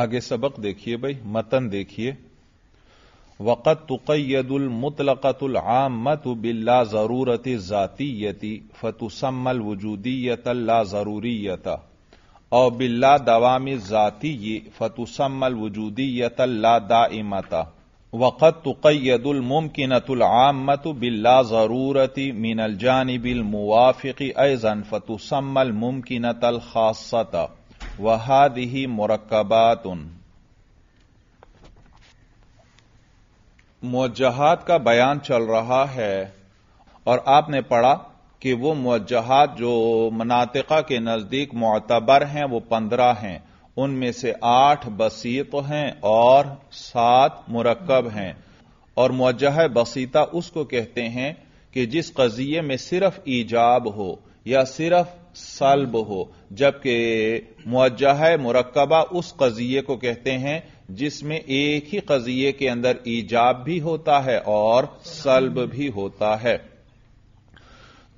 आगे सबक देखिए भाई मतन देखिए वक़त तुकैदुल मुतलकतुल मत बिल्ला जरूरत ज़ातीयती फतुसमल वजूदीयत ला जरूरीयता और बिल्ला दवाम ज़ाती फतुसमल वजूदीयत दा इमता वक़त तुकैदुल मुमकिनतुल मत बिल्ला जरूरती मिनल जानबिल मुआफिकी ऐज़न फतुसमल मुमकिनतल खासता ही मुरक्बात मुजहात का बयान चल रहा है और आपने पढ़ा कि वो मुजहात जो मनातिका के नजदीक मोतबर हैं वो पंद्रह हैं उनमें से आठ बसीत तो हैं और सात मुरक्ब हैं और मुजह बसीता उसको कहते हैं कि जिस कजिए में सिर्फ ईजाब हो या सिर्फ सल्ब हो जबकि है मुरकबा उस कजिए को कहते हैं जिसमें एक ही कजिए के अंदर ईजाब भी होता है और सल्ब भी होता है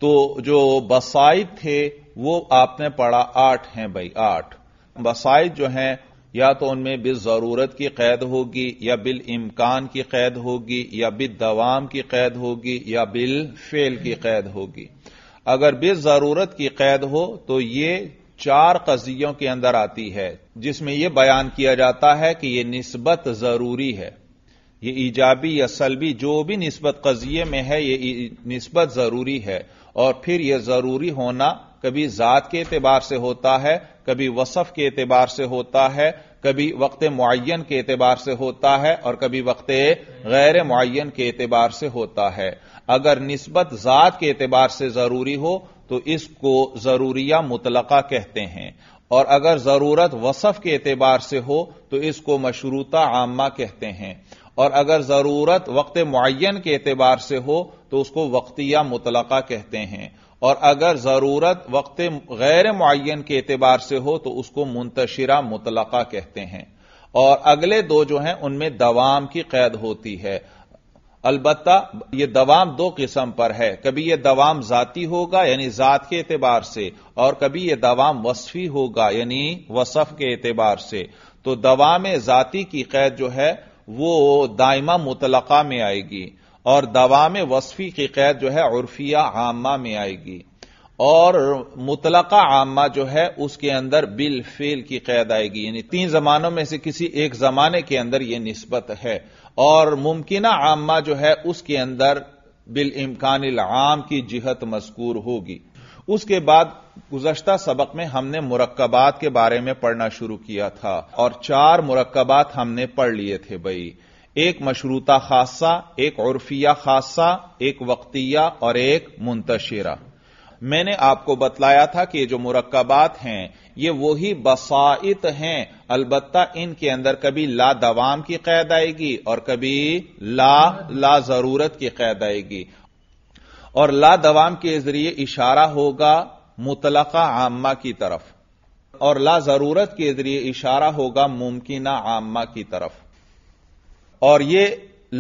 तो जो बसाइद थे वो आपने पढ़ा आठ हैं भाई आठ बसाइद जो हैं या तो उनमें बिल जरूरत की कैद होगी या बिल इम्कान की कैद होगी या बिल दवाम की कैद होगी या बिल फेल की कैद होगी अगर जरूरत की कैद हो तो ये चार कजियों के अंदर आती है जिसमें यह बयान किया जाता है कि यह नस्बत जरूरी है ये ईजाबी या सलबी जो भी नस्बत कजिए में है ये नस्बत जरूरी है और फिर यह जरूरी होना कभी ज़ात के एतबार से होता है कभी वसफ के एतबार से होता है कभी वक्त मुन के एतबार से होता है और कभी वक्त गैर मुन के एतबार से होता है अगर निस्बत जात के एतबार से जरूरी हो तो इसको जरूरिया मुतलका कहते हैं और अगर जरूरत वसफ के एतबार से हो तो इसको मशरूता आमा कहते हैं और अगर जरूरत वक्त मुन के एतबार से हो तो उसको वक्तिया मुतलका कहते हैं और अगर जरूरत वक्त गैर मुन के एतबार से हो तो उसको मुंतशिरा मुतलका कहते हैं और अगले दो जो हैं उनमें दवाम की कैद होती है अलबत् यह दवाम दो किस्म पर है कभी यह दवाम जाती होगा यानी जात के एतबार से और कभी यह दवाम वसफी होगा यानी वसफ के एतबार से तो दवाम जाती की कैद जो है वो दायमा मुतलका में आएगी और दवाम वसफी की कैद जो है उर्फिया आमा में आएगी और मुतलका आमा जो है उसके अंदर बिल फेल की कैद आएगी यानी तीन जमानों में से किसी एक जमाने के अंदर यह नस्बत है और मुमकिन आमा जो है उसके अंदर बिल इम्कान आम की जिहत मस्कूर होगी उसके बाद गुजश्ता सबक में हमने मुरक्बात के बारे में पढ़ना शुरू किया था और चार मुरक्बात हमने पढ़ लिए थे भाई एक मशरूता खासा एक उर्फिया खासा एक वक्तिया और एक मुंतशिरा मैंने आपको बतलाया था कि ये जो मुरक्बात हैं ये वही बसाइत हैं अलबत्ता इनके अंदर कभी ला दवाम की कैद आएगी और कभी ला ला जरूरत की कैद आएगी और ला दवाम के जरिए इशारा होगा मुतलका आमा की तरफ और ला जरूरत के जरिए इशारा होगा मुमकिन आमा की तरफ और ये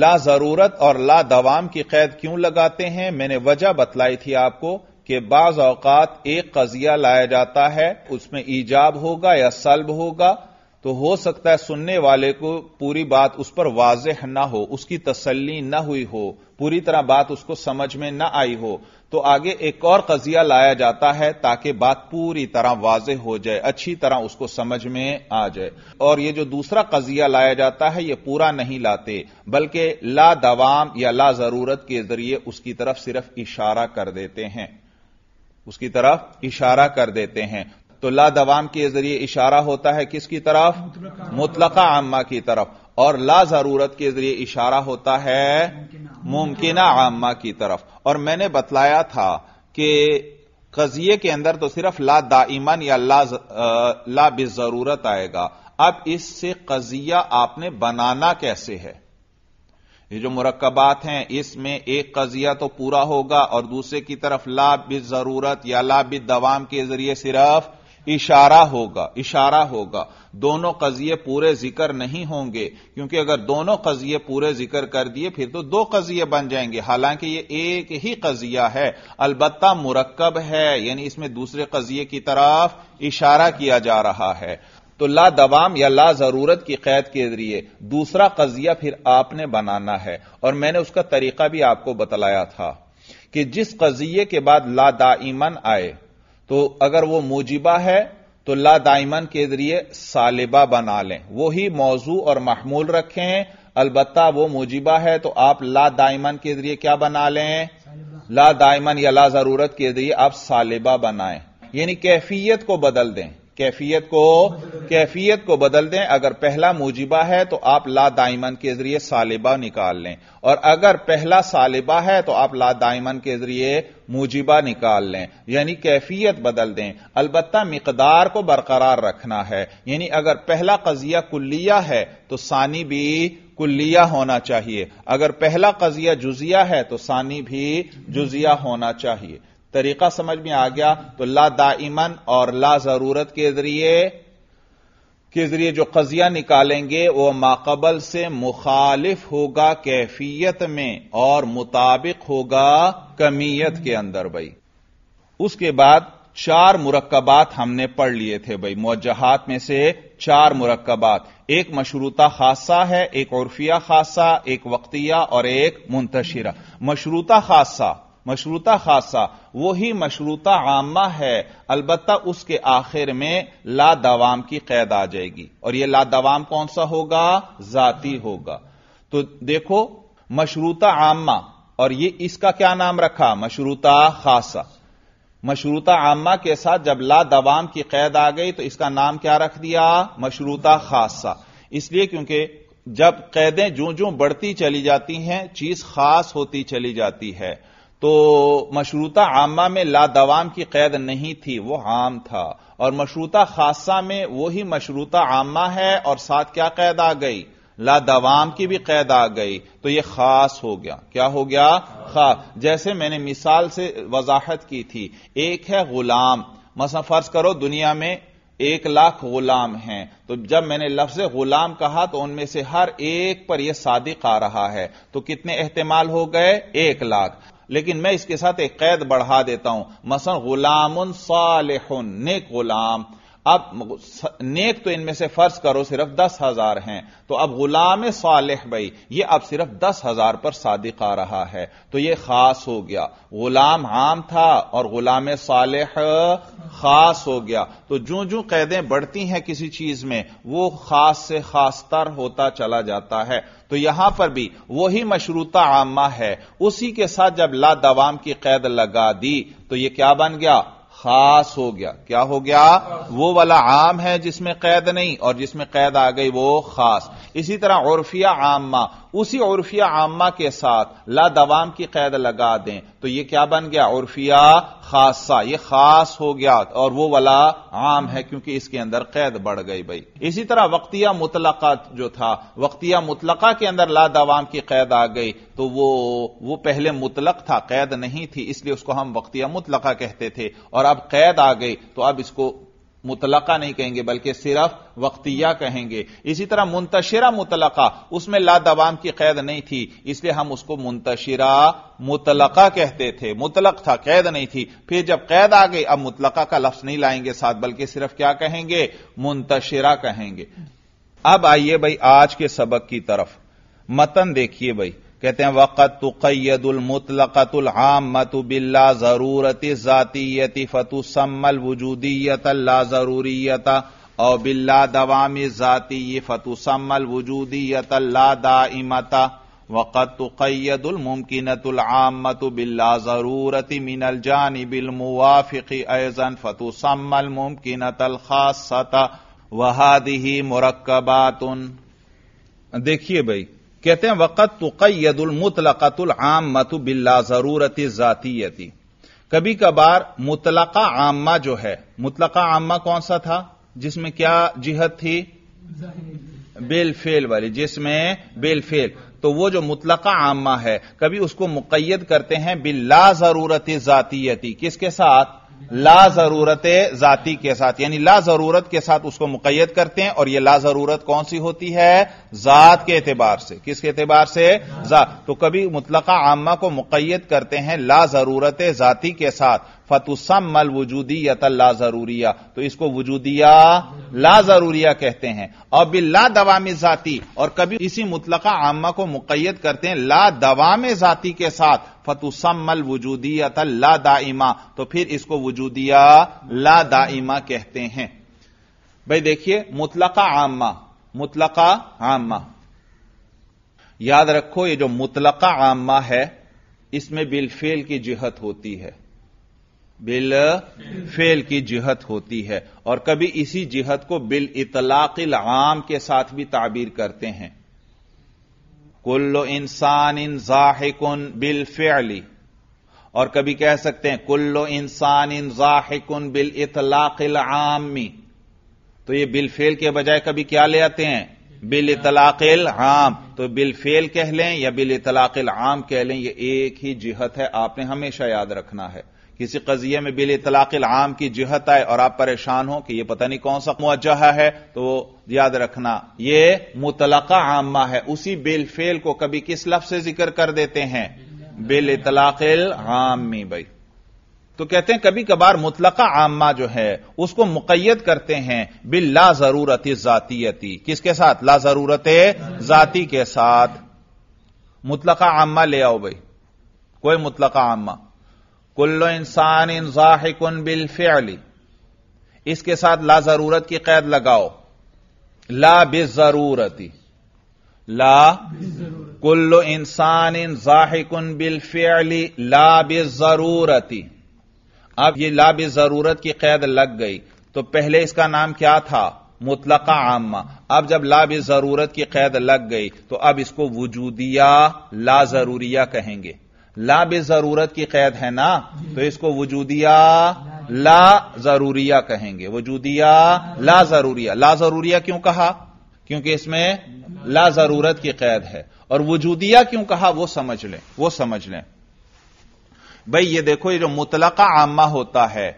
ला जरूरत और ला दवाम की कैद क्यों लगाते हैं मैंने वजह बतलाई थी आपको कि बाज अवकात एक कजिया लाया जाता है उसमें ईजाब होगा या सल्ब होगा तो हो सकता है सुनने वाले को पूरी बात उस पर वाजह ना हो उसकी तसल्ली ना हुई हो पूरी तरह बात उसको समझ में न आई हो तो आगे एक और कजिया लाया जाता है ताकि बात पूरी तरह वाज हो जाए अच्छी तरह उसको समझ में आ जाए और ये जो दूसरा कजिया लाया जाता है ये पूरा नहीं लाते बल्कि ला दवाम या ला जरूरत के जरिए उसकी तरफ सिर्फ इशारा कर देते हैं उसकी तरफ इशारा कर देते हैं तो ला दवाम के जरिए इशारा होता है किसकी तरफ मुतलका आमा की तरफ और ला जरूरत के जरिए इशारा होता है मुमकिन आमा की तरफ और मैंने बतलाया था कि कजिए के अंदर तो सिर्फ ला दाइमन या ला ला बिजरूरत आएगा अब इससे कजिया आपने बनाना कैसे है ये जो मुरक्बात हैं इसमें एक कजिया तो पूरा होगा और दूसरे की तरफ ला भी जरूरत या ला भी दवाम के जरिए सिर्फ इशारा होगा इशारा होगा दोनों कजिए पूरे जिक्र नहीं होंगे क्योंकि अगर दोनों कजिए पूरे जिक्र कर दिए फिर तो दो कजिए बन जाएंगे हालांकि ये एक ही कजिया है अलबत्ता मुरक्कब है यानी इसमें दूसरे कजिए की तरफ इशारा किया जा रहा है तो ला दवाम या ला जरूरत की कैद के जरिए दूसरा कजिया फिर आपने बनाना है और मैंने उसका तरीका भी आपको बतलाया था कि जिस कजिए के बाद ला दाइमन आए तो अगर वो मुजिबा है तो ला दाइमन के जरिए सालिबा बना लें वही मौजू और महमूल रखें अलबत्ता वो मूजिबा है तो आप ला दाइमन के जरिए क्या बना लें ला दाइमन या ला जरूरत के जरिए आप सालिबा बनाएं यानी कैफियत को बदल दें कैफियत को कैफियत को बदल दें अगर पहला मुजिबा है तो आप ला दाइमन के जरिए सालिबा निकाल लें और अगर पहला सालिबा है तो आप ला दाइमन के जरिए मुजिबा निकाल लें यानी कैफियत बदल दें अलबत् मकदार को बरकरार रखना है यानी अगर पहला कजिया कुल्लिया है तो सानी भी कुल्लिया होना चाहिए अगर पहला कजिया जुजिया है तो सानी भी जुजिया होना चाहिए तरीका समझ में आ गया तो ला दाइमन और ला जरूरत के जरिए के जरिए जो कजिया निकालेंगे वह माकबल से मुखालिफ होगा कैफियत में और मुताबिक होगा कमीयत के अंदर भाई उसके बाद चार मुरक्बात हमने पढ़ लिए थे भाई मुजहात में से चार मुरक्बात एक मशरूता खासा है एक उर्फिया खासा एक वक्तिया और एक मुंतशिरा मशरूता खासा मशरूता खासा वही मशरूता आमा है अलबत् उसके आखिर में ला दवाम की कैद आ जाएगी और यह ला दवाम कौन सा होगा जाती होगा तो देखो मशरूता आमा और ये इसका क्या नाम रखा मशरूता खासा मशरूता आमा के साथ जब ला दवाम की कैद आ गई तो इसका नाम क्या रख दिया मशरूता खासा इसलिए क्योंकि जब कैदें जो जो बढ़ती चली जाती हैं चीज खास होती चली जाती है तो मशरूता आमा में लादवाम की कैद नहीं थी वो आम था और मशरूता खासा में वही मशरूता आमा है और साथ क्या कैद आ गई लादवाम की भी कैद आ गई तो यह खास हो गया क्या हो गया खास जैसे मैंने मिसाल से वजाहत की थी एक है गुलाम मसा फर्ज करो दुनिया में एक लाख गुलाम हैं तो जब मैंने लफ्ज गुलाम कहा तो उनमें से हर एक पर यह सादिक आ रहा है तो कितने एहतमाल हो गए एक लाख लेकिन मैं इसके साथ एक कैद बढ़ा देता हूं मसन गुलाम सालिह नेक गुलाम अब नेक तो इनमें से फर्ज करो सिर्फ दस हजार हैं तो अब गुलाम सालेह भाई ये अब सिर्फ दस हजार पर सादिक आ रहा है तो ये खास हो गया गुलाम आम था और गुलाम सालेह खास हो गया तो जो जो कैदें बढ़ती हैं किसी चीज में वो खास से खास तर होता चला जाता है तो यहां पर भी वही मशरूता आमा है उसी के साथ जब ला दवाम की कैद लगा दी तो यह क्या बन गया खास हो गया क्या हो गया वो वाला आम है जिसमें कैद नहीं और जिसमें कैद आ गई वो खास इसी तरह उर्फिया आमा उसी उर्फिया आमा के साथ ला दवाम की कैद लगा दें तो यह क्या बन गया उर्फिया खासा यह खास हो गया और वो वाला आम है क्योंकि इसके अंदर कैद बढ़ गई भाई इसी तरह वक्तिया मुतलका जो था वक्तिया मुतलका के अंदर ला दवाम की कैद आ गई तो वो वो पहले मुतलक था कैद नहीं थी इसलिए उसको हम वक्तिया मुतलका कहते थे और अब कैद आ गई तो अब इसको मुतलका नहीं कहेंगे बल्कि सिर्फ वक्तिया कहेंगे इसी तरह मुंतशिरा मुतलका उसमें लादवाम की कैद नहीं थी इसलिए हम उसको मुंतशिरा मुतलका कहते थे मुतलक था कैद नहीं थी फिर जब कैद आ गई अब मुतलका का लफ्ज नहीं लाएंगे साथ बल्कि सिर्फ क्या कहेंगे मुंतशिरा कहेंगे अब आइए भाई आज के सबक की तरफ मतन देखिए भाई कहते हैं वक़त कैदुल मुतलकतुल आमत बिल्ला ज़रूरत फतु सम्मल वजूदीयत ला जरूरीयत और बिल्ला दवाम ज़ाती सम्मल वजूदीयत ला दाइमता वक़त कैदुल मुमकिनतुल आमत बिल्ला ज़रूरत मिनल जानी बिल मुवाफ़िकी ऐज़न मुमकिनत मुमकिनतल खासता वहादी मुरक्कबातुन देखिए भाई कहते हैं वक़त तुकैदुल मुतलकतुल आम मतु बिल्ला जरूरत जातीयती कभी कभार मुतलका आमा जो है मुतलका आमा कौन सा था जिसमें क्या जिहत थी बेलफेल वाली जिसमें बेलफेल तो वो जो मुतलका आमा है कभी उसको मुकैद करते हैं बिल्ला जरूरत जातीयती किसके साथ ला जरूरत जाति के साथ यानी ला जरूरत के साथ उसको मुकैद करते हैं और यह ला जरूरत कौन सी होती है जात के एतबार से किसके एतबार से तो कभी मुतलका आमा को मुकैद करते हैं ला जरूरत जाति के साथ फतुसमल वजूदियत ला जरूरिया तो इसको वजूदिया ला जरूरिया कहते हैं और बिल्ला दवाम जाती और कभी इसी मुतलका आमा को मुकैद करते हैं ला दवाम जाती के साथ फतुसमल वजूदियत ला दाइमा तो फिर इसको वजूदिया ला दाइमा कहते हैं भाई देखिए मुतलका आमा मुतलका आमा याद रखो ये जो मुतलका आमा है इसमें बिलफेल की जिहत होती है बिल फेल की जिहत होती है और कभी इसी जिहत को बिल इतलाकिल आम के साथ भी ताबीर करते हैं कुल्लो इंसान इन जाहिकुन बिल फेली और कभी कह सकते हैं कुल्लो इंसान इन जाहिकुन बिल इतलाकिल आमी तो ये बिल फेल के बजाय कभी क्या ले आते हैं बिल इतलाकिल आम तो बिल फेल कह लें या बिल इतलाकिल आम कह लें ये एक ही जिहत है आपने हमेशा याद रखना है किसी कजिए में बिल तलाकिल आम की जिहत आए और आप परेशान हो कि यह पता नहीं कौन सा मुआजह है तो याद रखना ये मुतलका आमा है उसी बिल फेल को कभी किस लफ्ज से जिक्र कर देते हैं बिल तलाकिल आमी भाई तो कहते हैं कभी कभार मुतलका आमा जो है उसको मुकैद करते हैं बिल ला जरूरत जातीयती किसके साथ ला जरूरत जाति के साथ मुतलका आमा ले आओ भाई कोई मुतलका आमा কুল্লু ইনসানিন জাহিকুন বিলফিয়লি ইসকে সাথ লা জরুরত কি কায়দ লাগাও লা বিজরুরতি লা কুল্লু ইনসানিন জাহিকুন বিলফিয়লি লা বিজরুরতি আব ইয়ে লা বিজরুরত কি কায়দ লাগ গই তো পহলে ইসকা নাম কিয়া থ মুতলাকা আম্মা আব জব লা বিজরুরত কি কায়দ লাগ গই তো আব ইসকো ওয়াজুদিয়া লাজরুরিয়া কহेंगे ला बे जरूरत की कैद है ना तो इसको वजूदिया ला जरूरिया कहेंगे वजूदिया ला जरूरिया ला जरूरिया क्यों कहा क्योंकि इसमें ला जरूरत की कैद है और वजूदिया क्यों कहा वो समझ लें वो समझ लें भाई ये देखो ये जो मुतलका आमा होता है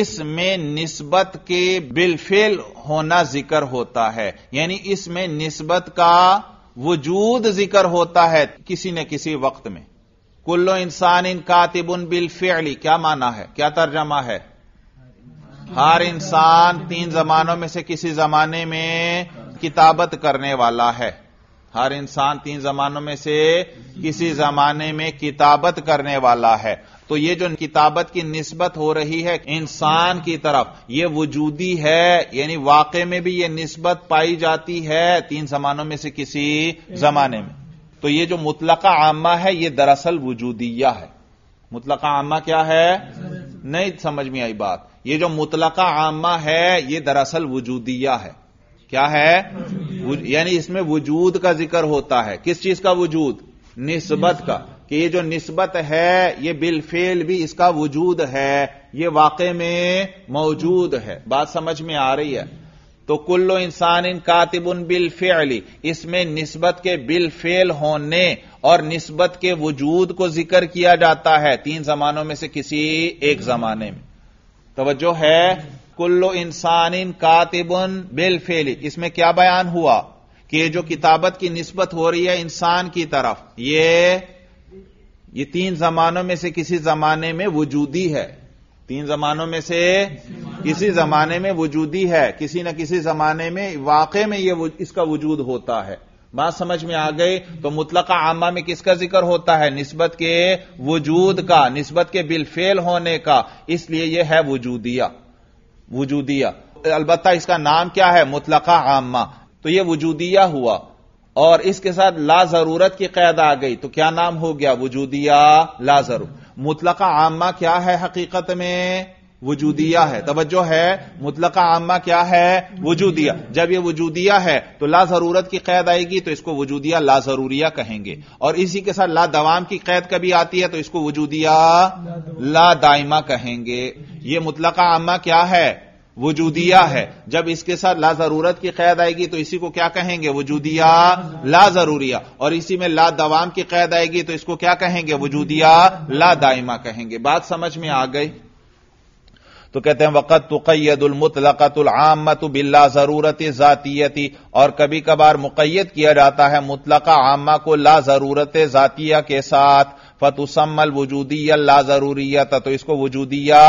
इसमें निस्बत के बिलफेल होना जिक्र होता है यानी इसमें निस्बत का वजूद जिक्र होता है किसी न किसी वक्त में कुल्लो इंसान इन कातिबुन बिल फेली क्या माना है क्या तर्जमा है हर इंसान तीन जमानों में से किसी जमाने में किताबत करने वाला है हर इंसान तीन जमानों में से किसी जमाने में किताबत करने वाला है तो ये जो किताबत की नस्बत हो रही है इंसान की तरफ ये वजूदी है यानी वाकई में भी ये नस्बत पाई जाती है तीन जमानों में से किसी जमाने में तो ये जो मुतलका आमा है ये दरअसल वजूदिया है मुतलका आमा क्या है नहीं समझ में आई बात ये जो मुतलका आमा है ये दरअसल वजूदिया है क्या है यानी इसमें वजूद का जिक्र होता है किस चीज का वजूद निस्बत का कि ये जो निस्बत है ये बिलफेल भी इसका वजूद है ये वाकई में मौजूद है बात समझ में आ रही है तो कुल्लो इंसान इन कातिबुन बिल फेली इसमें नस्बत के बिल फेल होने और नस्बत के वजूद को जिक्र किया जाता है तीन जमानों में से किसी एक जमाने में तोज्जो है कुल्लो इंसान इन कातिबुन बिल फेली इसमें क्या बयान हुआ कि जो किताबत की नस्बत हो रही है इंसान की तरफ ये ये तीन जमानों में से किसी जमाने में वजूदी है तीन जमानों में से किसी जमाने में वजूदी है किसी न किसी जमाने में वाकई में यह इसका वजूद होता है बात समझ में आ गई तो मुतलका आमा में किसका जिक्र होता है नस्बत के वजूद का नस्बत के बिलफेल होने का इसलिए यह है वजूदिया वजूदिया अलबत् इसका नाम क्या है मुतलका आमा तो यह वजूदिया हुआ और इसके साथ ला जरूरत की कैद आ गई तो क्या नाम हो गया वजूदिया ला जरूर मुतलका आमा क्या है हकीकत में वजूदिया है तवज्जो है मुतलका आमा क्या है वजूदिया जब यह वजूदिया है तो ला जरूरत की कैद आएगी तो इसको वजूदिया ला जरूरिया कहेंगे और इसी के साथ ला दवाम की कैद कभी आती है तो इसको वजूदिया ला दाइमा कहेंगे यह मुतलका आमा क्या है वजूदिया है जब इसके साथ ला जरूरत की कैद आएगी तो इसी को क्या कहेंगे वजूदिया ला जरूरिया और इसी में ला दवाम की कैद आएगी तो इसको क्या कहेंगे वजूदिया ला दाइमा कहेंगे बात समझ में आ गई तो कहते हैं वक़त तुकैदुलमतलकतुलआमत बिल्ला जरूरत जातीयती और कभी कभार मुकैद किया जाता है मुतलका आमा को ला जरूरत जातिया के साथ फतुसमल वजूदिया ला जरूरिया था तो इसको वजूदिया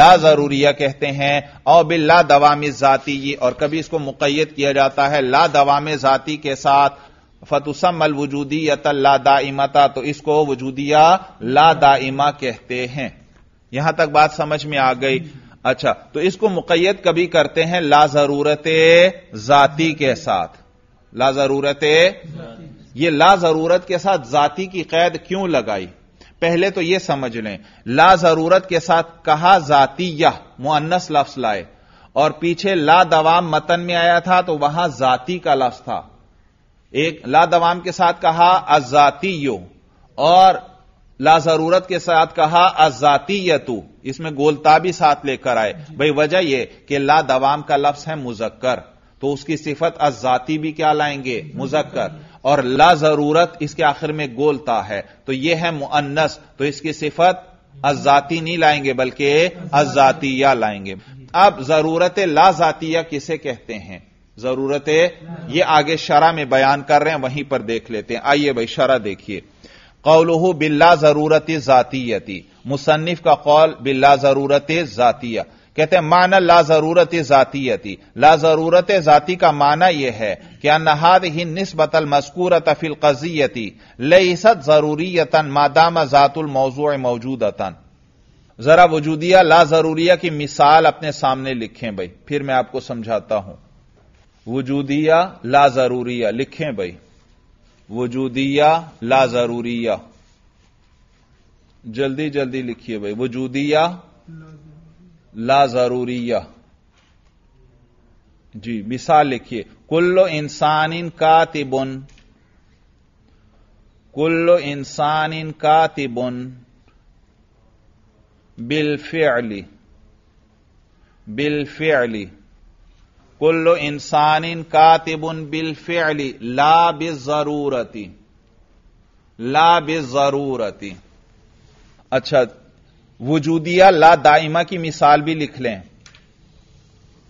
ला जरूरिया कहते हैं और बिल्ला दवाम जाती और कभी इसको मुकैद किया जाता है ला दवाम जाती के साथ या वजूदियत ला दाइमता तो इसको वजूदिया ला दाइमा कहते हैं यहां तक बात समझ में आ गई अच्छा तो इसको मुकैद कभी करते हैं ला जरूरत जाती के साथ ला जरूरत यह ला जरूरत के साथ जाति की कैद क्यों लगाई पहले तो यह समझ लें ला जरूरत के साथ कहा जाती यह मुअन्नस लफ्स लाए और पीछे ला दवाम मतन में आया था तो वहां जाति का लफ्ज था एक ला दवाम के साथ कहा अजाती यो और ला जरूरत के साथ कहा अजाती यतु इसमें गोलता भी साथ लेकर आए भाई वजह यह कि ला दवाम का लफ्ज है मुजक्कर तो उसकी सिफत अजाती भी क्या लाएंगे मुजक्कर और ला जरूरत इसके आखिर में गोलता है तो यह है मुअन्नस तो इसकी सिफत अजाती नहीं लाएंगे बल्कि अजातिया लाएंगे अब जरूरत ला जातिया किसे कहते हैं जरूरत ये आगे शरा में बयान कर रहे हैं वहीं पर देख लेते हैं आइए भाई शरा देखिए कौलहू बिल्ला जरूरत जातीयती मुसन्फ का कौल बिल्ला जरूरत जातिया कहते हैं माना ला जरूरत जातीयती ला जरूरत जाती का माना यह है कि अनहाद ही नस्बतल मस्कूरत तफिल कजियती लसत जरूरीतन मादाम जातुल मौजू मौजूदतन जरा वजूदिया ला जरूरिया की मिसाल अपने सामने लिखें भाई फिर मैं आपको समझाता हूं वजूदिया ला जरूरिया लिखें भाई वजूदिया ला जरूरिया जल्दी जल्दी लिखिए भाई वजूदिया ला जरूरिया जी मिसाल लिखिए कुल्लो इंसान इन का तिबुन कुल्लो इंसान इन का तिबुन बिलफेली बिलफेली कुल्लो इंसान इन का तिबुन बिलफेली ला जरूरती ला जरूरती अच्छा वजूदिया ला दाइमा की मिसाल भी लिख लें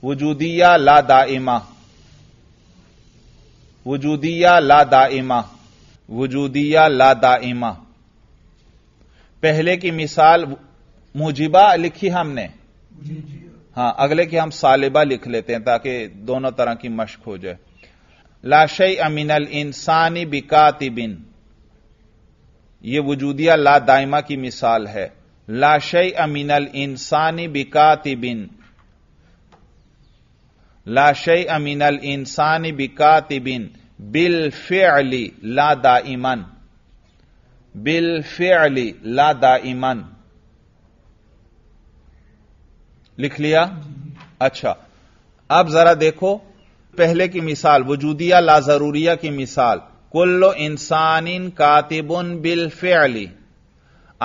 वजूदिया ला दाइमा वजूदिया ला दाइमा वजूदिया ला दाइमा पहले की मिसाल मुजिबा लिखी हमने हां अगले की हम सालिबा लिख लेते हैं ताकि दोनों तरह की मश्क हो जाए लाशई अमिनल इंसानी बिकाति बिन यह वजूदिया ला दाइमा की मिसाल है लाशय अमिनल इंसानी बिकातिबिन लाशय अमिनल इंसानी बिकातिबिन बिल फेअली ला इमन बिल फेअली ला इमन लिख लिया अच्छा अब जरा देखो पहले की मिसाल वजूदिया ला जरूरिया की मिसाल कुल्लो इंसानिन कातिबुन बिल फेअली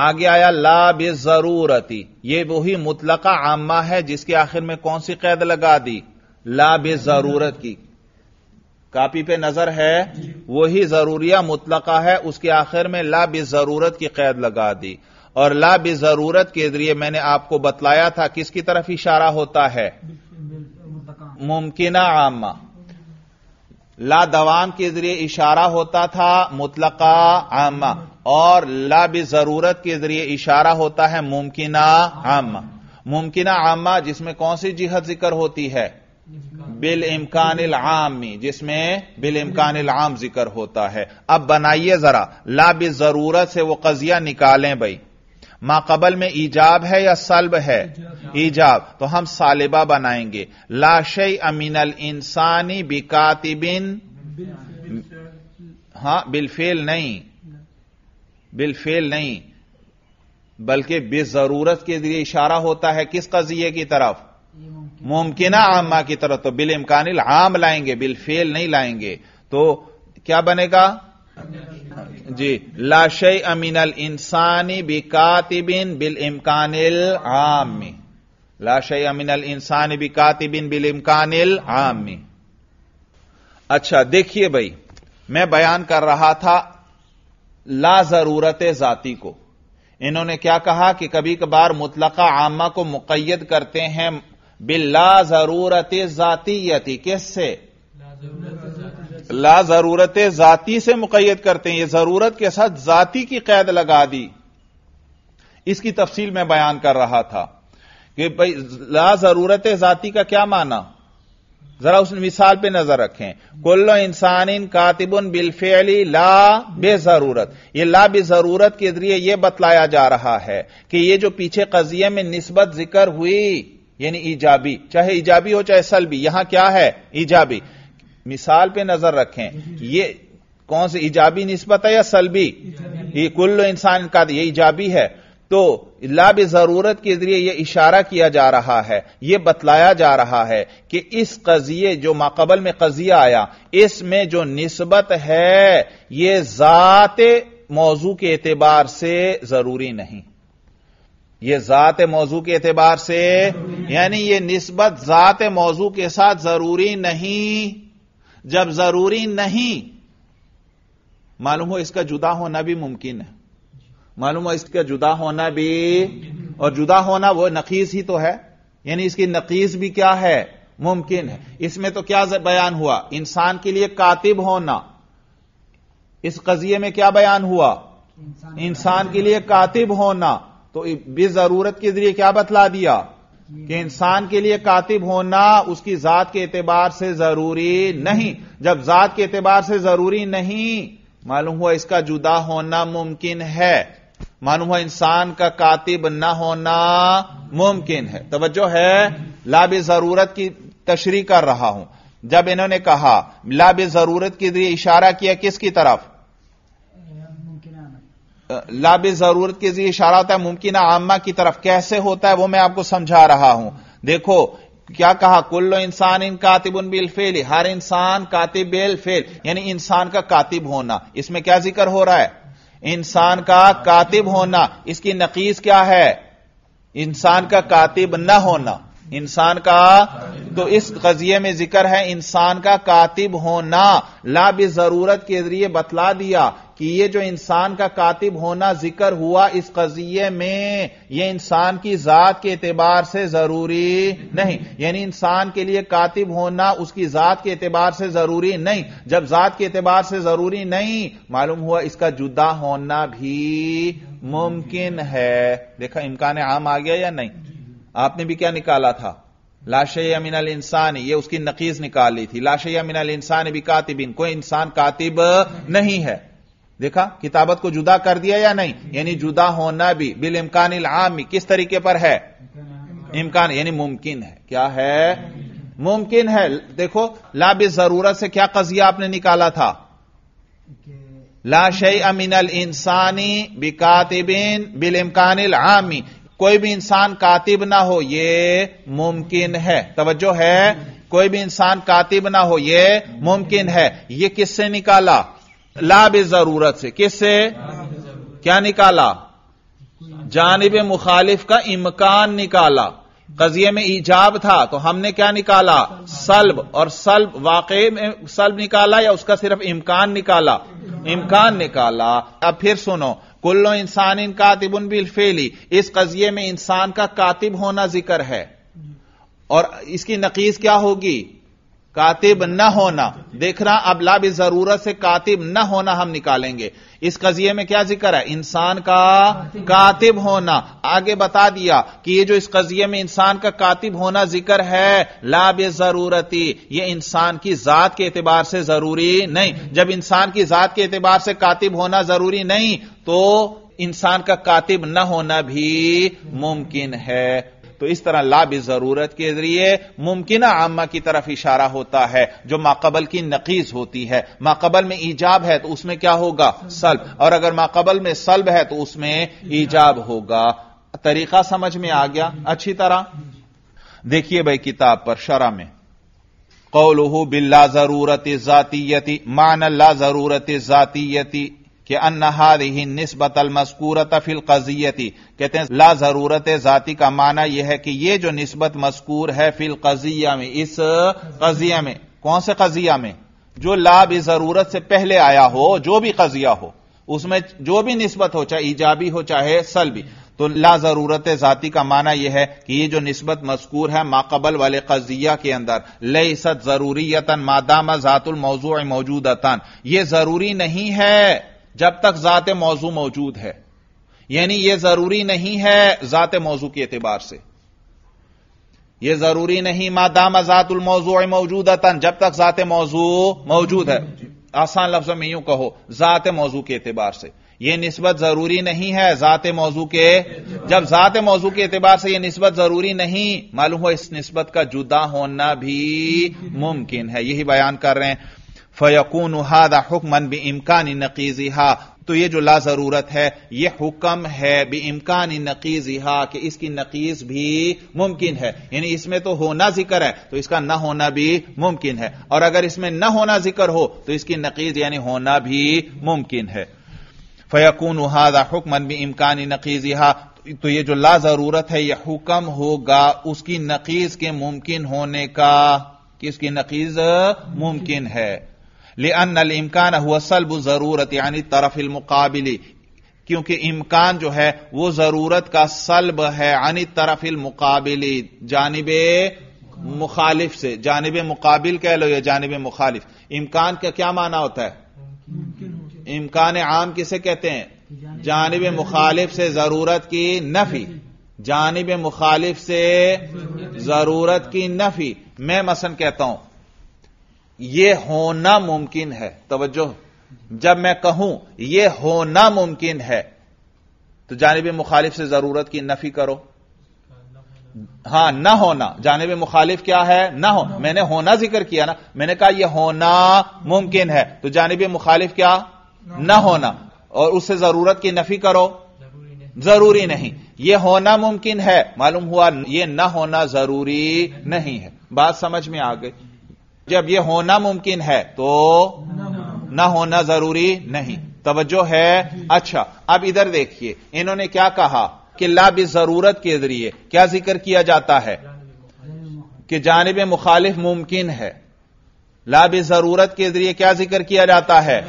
आगे आया ला बे जरूरती ये वही मुतलका आमा है जिसके आखिर में कौन सी कैद लगा दी ला बे जरूरत की कापी पे नजर है वही जरूरिया मुतलका है उसके आखिर में ला बे जरूरत की कैद लगा दी और ला बे जरूरत के जरिए मैंने आपको बतलाया था किसकी तरफ इशारा होता है मुमकिना आमा ला दवाम के जरिए इशारा होता था मुतलका आमा और ला भी जरूरत के जरिए इशारा होता है मुमकिन आमा मुमकिन आमा जिसमें कौन सी जिहत जिक्र होती है बिल इम्कान आमी जिसमें बिल इम्कान आम जिक्र होता है अब बनाइए जरा ला भी जरूरत से वो कजिया निकालें भाई माकबल में ईजाब है या सल्ब है ईजाब तो हम सालिबा बनाएंगे अमीन अल इंसानी बिकातिबिन हां बिलफेल नहीं बिलफेल नहीं बल्कि बेजरूरत के जरिए इशारा होता है किस कजिए की तरफ मुमकिन आमा की तरफ तो बिल इमकान आम लाएंगे बिल फेल नहीं लाएंगे तो क्या बनेगा जी अमीन अल इंसानी बिकातिबिन बिल इमकान आम में अमीन अल इंसानी बिकातिबिन बिल इमकान आम में अच्छा देखिए भाई मैं बयान कर रहा था ला जरूरत जाति को इन्होंने क्या कहा कि कभी कभार मुतलका आमा को मुकैद करते हैं बिल्ला जरूरत जातीयती किससे ला जरूरत जाति से मुकैद करते हैं ये जरूरत के साथ जाति की कैद लगा दी इसकी तफसील मैं बयान कर रहा था कि भाई ला जरूरत जाति का क्या माना जरा उस मिसाल पे नजर रखें कुल्लो इंसान इन कातिबुन बिलफेली ला बे जरूरत ये ला बे जरूरत के जरिए यह बतलाया जा रहा है कि ये जो पीछे कजिए में नस्बत जिक्र हुई यानी ईजाबी चाहे ईजाबी हो चाहे सलबी यहां क्या है ईजाबी मिसाल पर नजर रखें ये कौन सी ईजाबी नस्बत है या सलबी ये कुल्लो इंसान का ये ईजाबी है तो लाभ जरूरत के जरिए यह इशारा किया जा रहा है यह बतलाया जा रहा है कि इस कजिए जो माकबल में कजिया आया इसमें जो नस्बत है यह ज़ात मौजू के एतबार से जरूरी नहीं यह ज़ात मौजू के एतबार से यानी यह नस्बत ज़ात मौजू के साथ जरूरी नहीं जब जरूरी नहीं मालूम हो इसका जुदा होना भी मुमकिन है मालूम है इसका जुदा होना भी और जुदा होना वो नकीस ही तो है यानी इसकी नकीस भी क्या है मुमकिन है इसमें तो क्या बयान हुआ इंसान के लिए कातिब होना इस कजिए में क्या बयान हुआ इंसान के लिए कातिब होना तो जरूरत के जरिए क्या बतला दिया कि इंसान के लिए कातिब होना उसकी जात के एतबार से जरूरी नहीं जब जात के एतबार से जरूरी नहीं मालूम हुआ इसका जुदा होना मुमकिन है मालूम हो इंसान का कातिब न होना मुमकिन है तोज्जो है लाब जरूरत की तशरी कर रहा हूं जब इन्होंने कहा लाब जरूरत के लिए इशारा किया किसकी तरफ लाब जरूरत के लिए इशारा होता है मुमकिन आमा की तरफ कैसे होता है वो मैं आपको समझा रहा हूं देखो क्या कहा कुल्लो इंसान इन कातिब उन बिल फेल हर इंसान कातिब बेल फेल यानी इंसान का कातिब होना इसमें क्या जिक्र हो रहा है इंसान का कातिब होना इसकी नकीस क्या है इंसान का कातिब न होना इंसान का तो इस कजिए में जिक्र है इंसान का कातिब होना ला भी जरूरत के जरिए बतला दिया कि ये जो इंसान का कातिब होना जिक्र हुआ इस कजिए में ये इंसान की जात के एतबार से जरूरी नहीं यानी इंसान के लिए कातिब होना उसकी जात के एतबार से जरूरी नहीं जब जात के एतबार से जरूरी नहीं मालूम हुआ इसका जुदा होना भी मुमकिन है देखा इम्कान आम आ गया या नहीं आपने भी क्या निकाला था लाशय मिनल इंसान ये उसकी नकीज निकाली थी लाशय मिनल इंसान भी कातिबिन कोई इंसान कातिब नहीं है देखा किताबत को जुदा कर दिया या नहीं यानी जुदा होना भी बिल इमकान आमी किस तरीके पर है इम्कान यानी मुमकिन है क्या है मुमकिन है देखो लाब जरूरत से क्या कजिया आपने निकाला था लाशय अमिनल इंसानी बिकातिबिन बिल इमकान आमी कोई भी इंसान कातिब ना हो ये मुमकिन है तवज्जो है कोई भी इंसान कातिब ना हो ये मुमकिन है ये किससे निकाला लाभ जरूरत से किससे क्या निकाला जानब मुखालिफ का इम्कान निकाला कजिए में ईजाब था तो हमने क्या निकाला सल्ब और सल्ब वाकई में सल्ब निकाला या उसका सिर्फ इम्कान निकाला इम्कान निकाला अब फिर सुनो कुल्लो इंसान इन कातिबुन बिल फेली इस कजिए में इंसान का कातिब होना जिक्र है और इसकी नकीज क्या होगी कातिब न होना देखना अब लाब जरूरत से कातिब न होना हम निकालेंगे इस कजिए में क्या जिक्र है इंसान का कातिब होना आगे बता दिया कि ये जो इस कजिए में इंसान का कातिब होना जिक्र है लाब जरूरती ये इंसान की जात के एतबार से जरूरी नहीं जब इंसान की जात के एतबार से कातिब होना जरूरी नहीं तो इंसान का कातिब न होना भी मुमकिन है तो इस तरह लाब जरूरत के जरिए मुमकिन आमा की तरफ इशारा होता है जो माकबल की नकीज होती है माकबल में ईजाब है तो उसमें क्या होगा सल्ब और अगर माकबल में सल्ब है तो उसमें ईजाब होगा तरीका समझ में आ गया अच्छी तरह देखिए भाई किताब पर शरा में कौलहू बिल्ला जरूरत जातीयती मान ला जरूरत जातीयती कि अन्नहारी नस्बत मस्कूरत फिल कजियती कहते हैं ला जरूरत जाति का माना यह है कि यह जो नस्बत मस्कूर है फिल कजिया में इस कजिया में कौन से कजिया में जो ला भी जरूरत से पहले आया हो जो भी कजिया हो उसमें जो भी नस्बत हो चाहे ईजाबी हो चाहे सल भी तो ला जरूरत जाति का माना यह है कि यह जो नस्बत मस्कूर है माकबल वाले कजिया के अंदर सत जरूरी यतन मादामा जातुल मौजू मौजूदतन ये जरूरी नहीं है जब तक ज़ात मौजू मौजूद है यानी यह जरूरी नहीं है ज़ात मौजू के एतबार से यह जरूरी नहीं मादाम ज़ातुल मौजू मौजूद अतन जब तक ज़ात मौजू मौजूद है आसान लफ्ज में यूं कहो ज़ात मौजू के एतबार से यह नस्बत जरूरी नहीं है ज़ात मौजू के जब ज़ात मौजू के एतबार से यह नस्बत जरूरी नहीं मालूम हो इस नस्बत का जुदा होना भी मुमकिन है यही बयान कर रहे हैं फयकून हादा हुक्मन बे इम्कान नकीजिहा तो ये जो ला जरूरत है यह हुक्म है बे इम्कान नकीजिहा कि इसकी नकीज भी मुमकिन है यानी इसमें तो होना जिक्र है तो इसका ना होना भी मुमकिन है और अगर इसमें ना होना जिक्र हो तो इसकी नकीज यानी होना भी मुमकिन है फयकून हादा हुक्मन बे इम्कान नकीजिहा तो ये जो ला जरूरत है यह हुक्म होगा उसकी नकीज के मुमकिन होने का कि इसकी नकीज मुमकिन है लेन अल इम्कान हुआ सलब ज़रूरत यानी तरफ मुकाबली क्योंकि इमकान जो है वो जरूरत का सलब है यानी तरफिल मुकाबली जानब मुखालिफ से जानब मुकाबिल कह लो या जानब मुखालिफ इमकान का क्या माना होता है इम्कान आम किसे कहते हैं जानब मुखालिफ से जरूरत की नफी जानब मुखालिफ से जरूरत की नफी मैं मसन कहता हूं यह होना मुमकिन है तवज्जो जब मैं कहूं यह होना मुमकिन है तो जानब मुखालिफ से जरूरत की नफी करो हां ना होना जानब मुखालिफ क्या है ना हो मैंने होना जिक्र किया ना मैंने कहा यह होना मुमकिन है तो जानब मुखालिफ क्या ना होना और उससे जरूरत की नफी करो जरूरी नहीं यह होना मुमकिन है मालूम हुआ यह ना होना जरूरी नहीं है बात समझ में आ गई जब यह होना मुमकिन है तो न होना जरूरी नहीं तोज्जो है अच्छा अब इधर देखिए इन्होंने क्या कहा कि लाभ जरूरत के जरिए क्या जिक्र किया जाता है कि जानब मुखालिफ मुमकिन है लाभ जरूरत के जरिए क्या जिक्र किया जाता है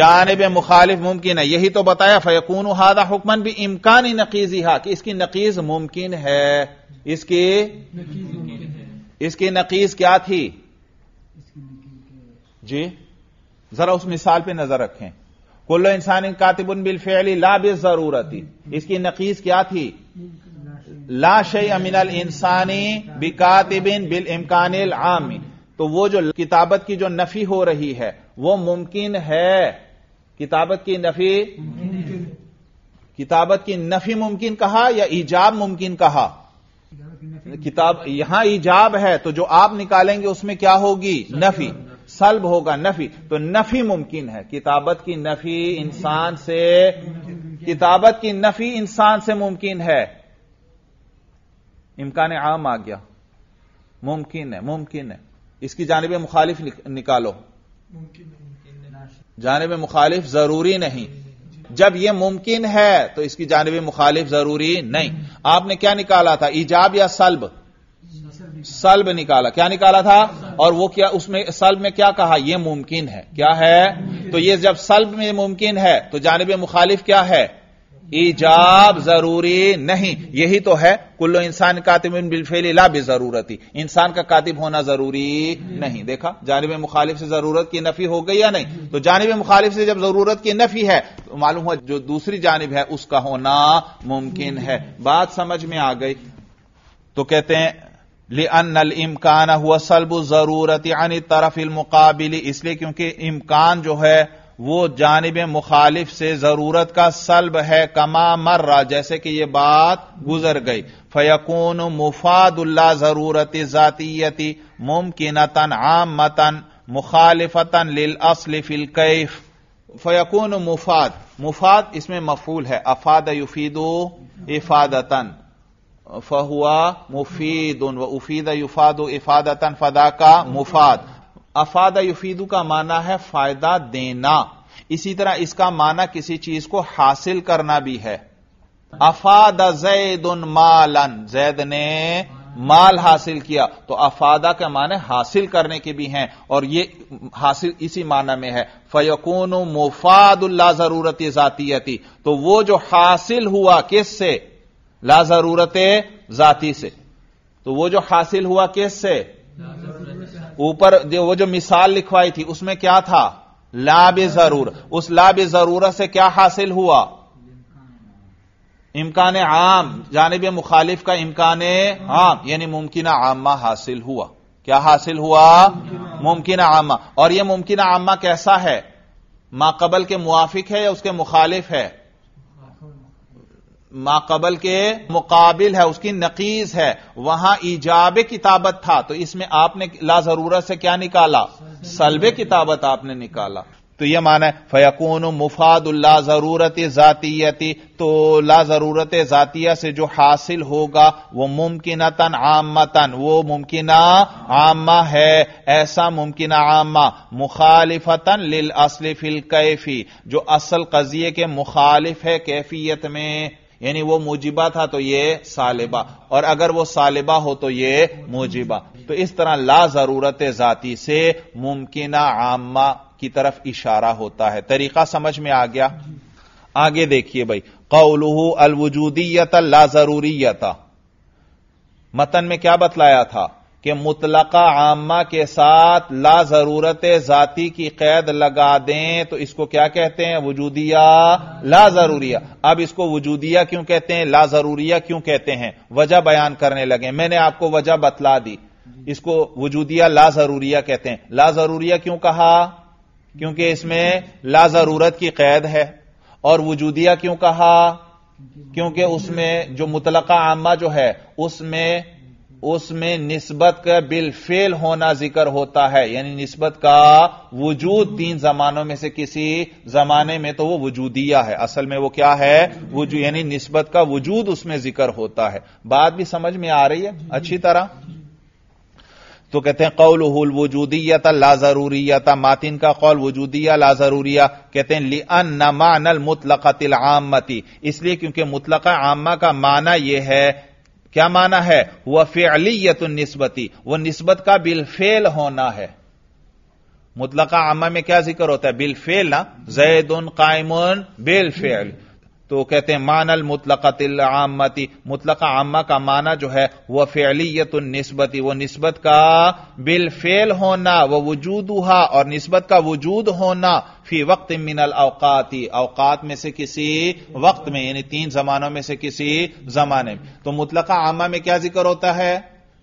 जानब मुखालिफ मुमकिन है यही तो बताया फयकून हादा हुक्मन भी इम्कानी नकीजी हा कि इसकी नकीज मुमकिन है इसकी इसकी नकीज क्या थी जी जरा उस मिसाल पर नजर रखें कुल्लो इंसान ला बिलफेली जरूरत ही इसकी नकीस क्या थी लाशय अमिनल इंसानी बिकातिबिन बिल इमकान आमी तो वो जो किताबत की जो नफी हो रही है वो मुमकिन है किताबत की नफी किताबत की नफी मुमकिन कहा या ईजाब मुमकिन कहा किताब यहां ईजाब है तो जो आप निकालेंगे उसमें क्या होगी नफी सल्ब होगा नफी तो नफी मुमकिन है किताबत की नफी इंसान से किताबत की नफी इंसान से मुमकिन है इम्कान आम आ गया मुमकिन है मुमकिन है इसकी जानब मुखालिफ निकालो जानब मुखालिफ जरूरी नहीं जब यह मुमकिन है तो इसकी जानब मुखालिफ जरूरी नहीं आपने क्या निकाला था ईजाब या सल्ब सल्ब निकाला क्या निकाला था और वो क्या उसमें सल्ब में क्या कहा यह मुमकिन है क्या है तो ये जब सल्ब में मुमकिन है तो जानब मुखालिफ क्या है ईजाब जरूरी नहीं यही तो है कुल्लो इंसान कातिब बिलफेली ला भी जरूरती इंसान का कातिब होना जरूरी नहीं देखा जानब मुखालिफ से जरूरत की नफी हो गई या नहीं तो जानब मुखालिफ से जब जरूरत की नफी है तो मालूम हुआ जो दूसरी जानब है उसका होना मुमकिन है बात समझ में आ गई तो कहते हैं लिअल इम्कान हुआ सलब ज़रूरत यानी तरफ इमकाबिली इसलिए क्योंकि इम्कान जो है वो जानब मुखालिफ से जरूरत का सलब है कमा मर्रा जैसे कि ये बात गुजर गई फयकून मुफादुल्ला जरूरत जातीयती मुमकिन आम मतन मुखालिफतन लिल असल फिल कैफ फयकून मुफाद मुफाद इसमें मफूल है अफाद युफीदो इफादतन फहुआ मुफीद उन व उफीद युफाद इफादतन फदा का मुफाद अफादा युफीद का माना है फायदा देना इसी तरह इसका माना किसी चीज को हासिल करना भी है अफाद जैद उन मालन जैद ने माल हासिल किया तो अफादा के माने हासिल करने के भी हैं और ये हासिल इसी माना में है फयकून मुफादुल्ला जरूरत जातीयती तो वो जो हासिल हुआ किस से ला जरूरत जाति से तो वो जो हासिल हुआ किस से ऊपर वो जो मिसाल लिखवाई थी उसमें क्या था लाब जरूर उस लाब जरूरत से क्या हासिल हुआ इम्कान आम जानब मुखालिफ का इम्कान आम यानी मुमकिन आमा हासिल हुआ क्या हासिल हुआ मुमकिन आमा और यह मुमकिन आमा कैसा है माकबल के मुआफिक है या उसके मुखालिफ है माकबल के मुकाबिल है उसकी नकीज है वहां ईजाब किताबत था तो इसमें आपने ला जरूरत से क्या निकाला सलब किताबत आपने निकाला तो यह माना है फयकून मुफादुल्ला जरूरत जातीयती तो ला जरूरत जातिया से जो हासिल होगा वह मुमकिन तन आमतन वो मुमकिन आमा है ऐसा मुमकिन आमा मुखालिफतन लिल असलिफिल कैफी जो असल कजिए के मुखालिफ है कैफियत में यानी वो मुजिबा था तो ये सालिबा और अगर वो सालिबा हो तो ये मुजिबा तो इस तरह ला जरूरत जाति से मुमकिन आमा की तरफ इशारा होता है तरीका समझ में आ गया आगे देखिए भाई कौलूह अलवजूदीयत ला जरूरीयता मतन में क्या बतलाया था कि मुतलका आमा के साथ ला जरूरत जाति की कैद लगा दें तो इसको क्या कहते हैं वजूदिया ला जरूरिया अब इसको वजूदिया क्यों कहते हैं ला जरूरिया क्यों कहते हैं वजह बयान करने लगे मैंने आपको वजह बतला दी इसको वजूदिया ला जरूरिया कहते हैं ला जरूरिया क्यों कहा क्योंकि इसमें ला जरूरत की कैद है और वजूदिया क्यों कहा क्योंकि उसमें जो मुतलका आमा जो है उसमें उसमें नस्बत का बिलफेल होना जिक्र होता है यानी नस्बत का वजूद तीन जमानों में से किसी जमाने में तो वो वजूदिया है असल में वो क्या है वजू यानी नस्बत का वजूद उसमें जिक्र होता है बात भी समझ में आ रही है अच्छी तरह तो कहते हैं कौल हुल था ला जरूरिया था मातिन का कौल वजूदिया ला जरूरिया कहते हैं ली अन न मानल मुतलका आम आमती इसलिए क्योंकि मुतलका आमा का माना यह है क्या माना है वह फेअलीयत नस्बती वह नस्बत का बिलफेल होना है मुतलका आमा में क्या जिक्र होता है बिलफेल ना जैद उन कायम बिलफेल तो कहते हैं मानल मुतलकतिल आमती मुतलका आमा का माना जो है वह फेलियत नस्बती वह नस्बत का बिल फेल होना वह हुआ और नस्बत का वजूद होना फी वक्त मिनल अवकाती अवकात में से किसी वक्त में यानी तीन जमानों में से किसी जमाने में तो मुतलका आमा में क्या जिक्र होता है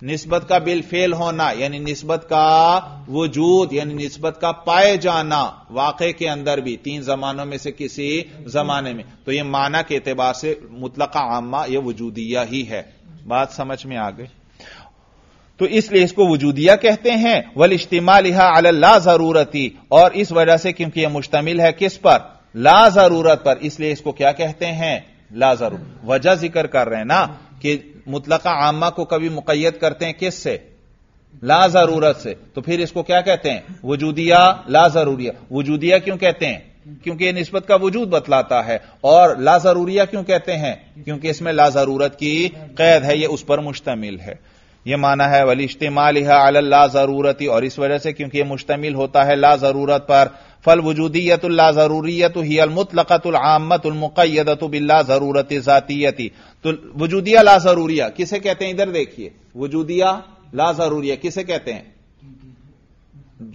निस्बत का बिल फेल होना यानी निस्बत का वजूद यानी निस्बत का पाए जाना वाकई के अंदर भी तीन जमानों में से किसी जमाने में तो यह माना के एतबार से मुतलका आमा यह वजूदिया ही है बात समझ में आ गई तो इसलिए इसको वजूदिया कहते हैं वल इज्तिमा लिहा अल्लाह जरूरती और इस वजह से क्योंकि यह मुश्तमिल है किस पर ला जरूरत पर इसलिए इसको क्या कहते हैं ला जरूर वजह जिक्र कर रहे हैं ना कि मुतलका आमा को कभी मुकैद करते हैं किससे ला जरूरत से तो फिर इसको क्या कहते हैं वजूदिया ला जरूरिया वजूदिया क्यों कहते हैं क्योंकि यह नस्बत का वजूद बतलाता है और ला जरूरिया क्यों कहते हैं क्योंकि इसमें ला जरूरत की कैद है यह उस पर मुश्तमिल है यह माना है वली इज्तमाल ला जरूरती और इस वजह से क्योंकि यह मुश्तमिल होता है ला जरूरत पर फल वजूदियतुल्ला जरूरीत ही अलमुतलकतुलआमतुलमुकैदत बिल्ला जरूरत जातीयती तो वजूदिया ला जरूरिया किसे कहते हैं इधर देखिए वजूदिया ला जरूरिया किसे कहते हैं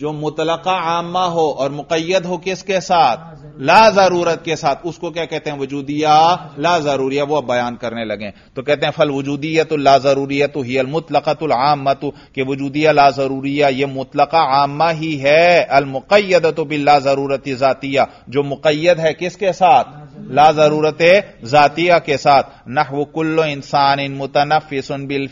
जो मुतलका आमा हो और मुकैद हो किसके साथ ला जरूरत के साथ उसको क्या कहते हैं वजूदिया ला जरूरिया वो अब बयान करने लगे तो कहते हैं फल वजूदिया तो ला जरूरिया तो ही अलमुतलकतुल आमा तो कि वजूदिया ला जरूरिया ये मुतलका आमा ही है अलमुकैद तो बिल ला जरूरत जातिया जो मुकैद है किसके साथ ला जरूरत जातिया के साथ नहव कुल्लो इंसान इन मुतनफिस बिल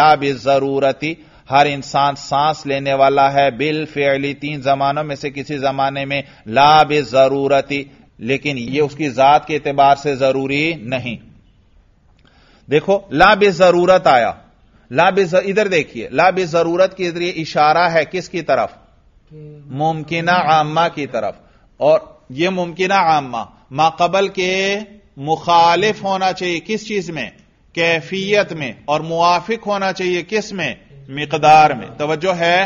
ला बिल जरूरती हर इंसान सांस लेने वाला है बिल फेली तीन जमानों में से किसी जमाने में लाभ जरूरती लेकिन यह उसकी जात के एतबार से जरूरी नहीं देखो लाभ जरूरत आया लाभ इधर देखिए लाभ जरूरत के जरिए इशारा है किसकी तरफ मुमकिन आमा की तरफ और यह मुमकिन आमा माकबल के मुखालिफ होना चाहिए किस चीज में कैफियत में और मुआफिक होना चाहिए किस में मकदार में तोज्जो है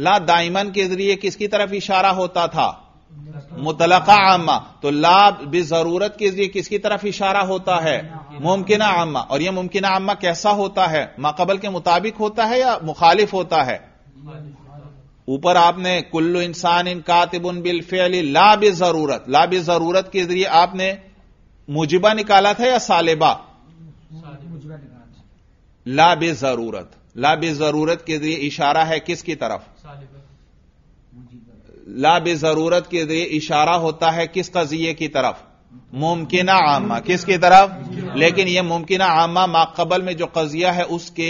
ला दाइमन के जरिए किसकी तरफ इशारा होता था मुतलका आमा तो ला बे जरूरत के जरिए किसकी तरफ इशारा होता है मुमकिन आमा और यह मुमकिन आमा कैसा होता है माकबल के मुताबिक होता है या मुखालिफ होता है ऊपर आपने कुल्लू इंसान इन कातिबुन फेली ला बे जरूरत ला बे जरूरत के जरिए आपने मुजिबा निकाला था या सालेबा ला बे जरूरत लाब जरूरत के जरिए इशारा है किसकी तरफ लाब जरूरत के जरिए इशारा होता है किस कजिए की तरफ मुमकिन आमा किसकी तरफ लेकिन यह मुमकिन आमा माकबल में जो कजिया है उसके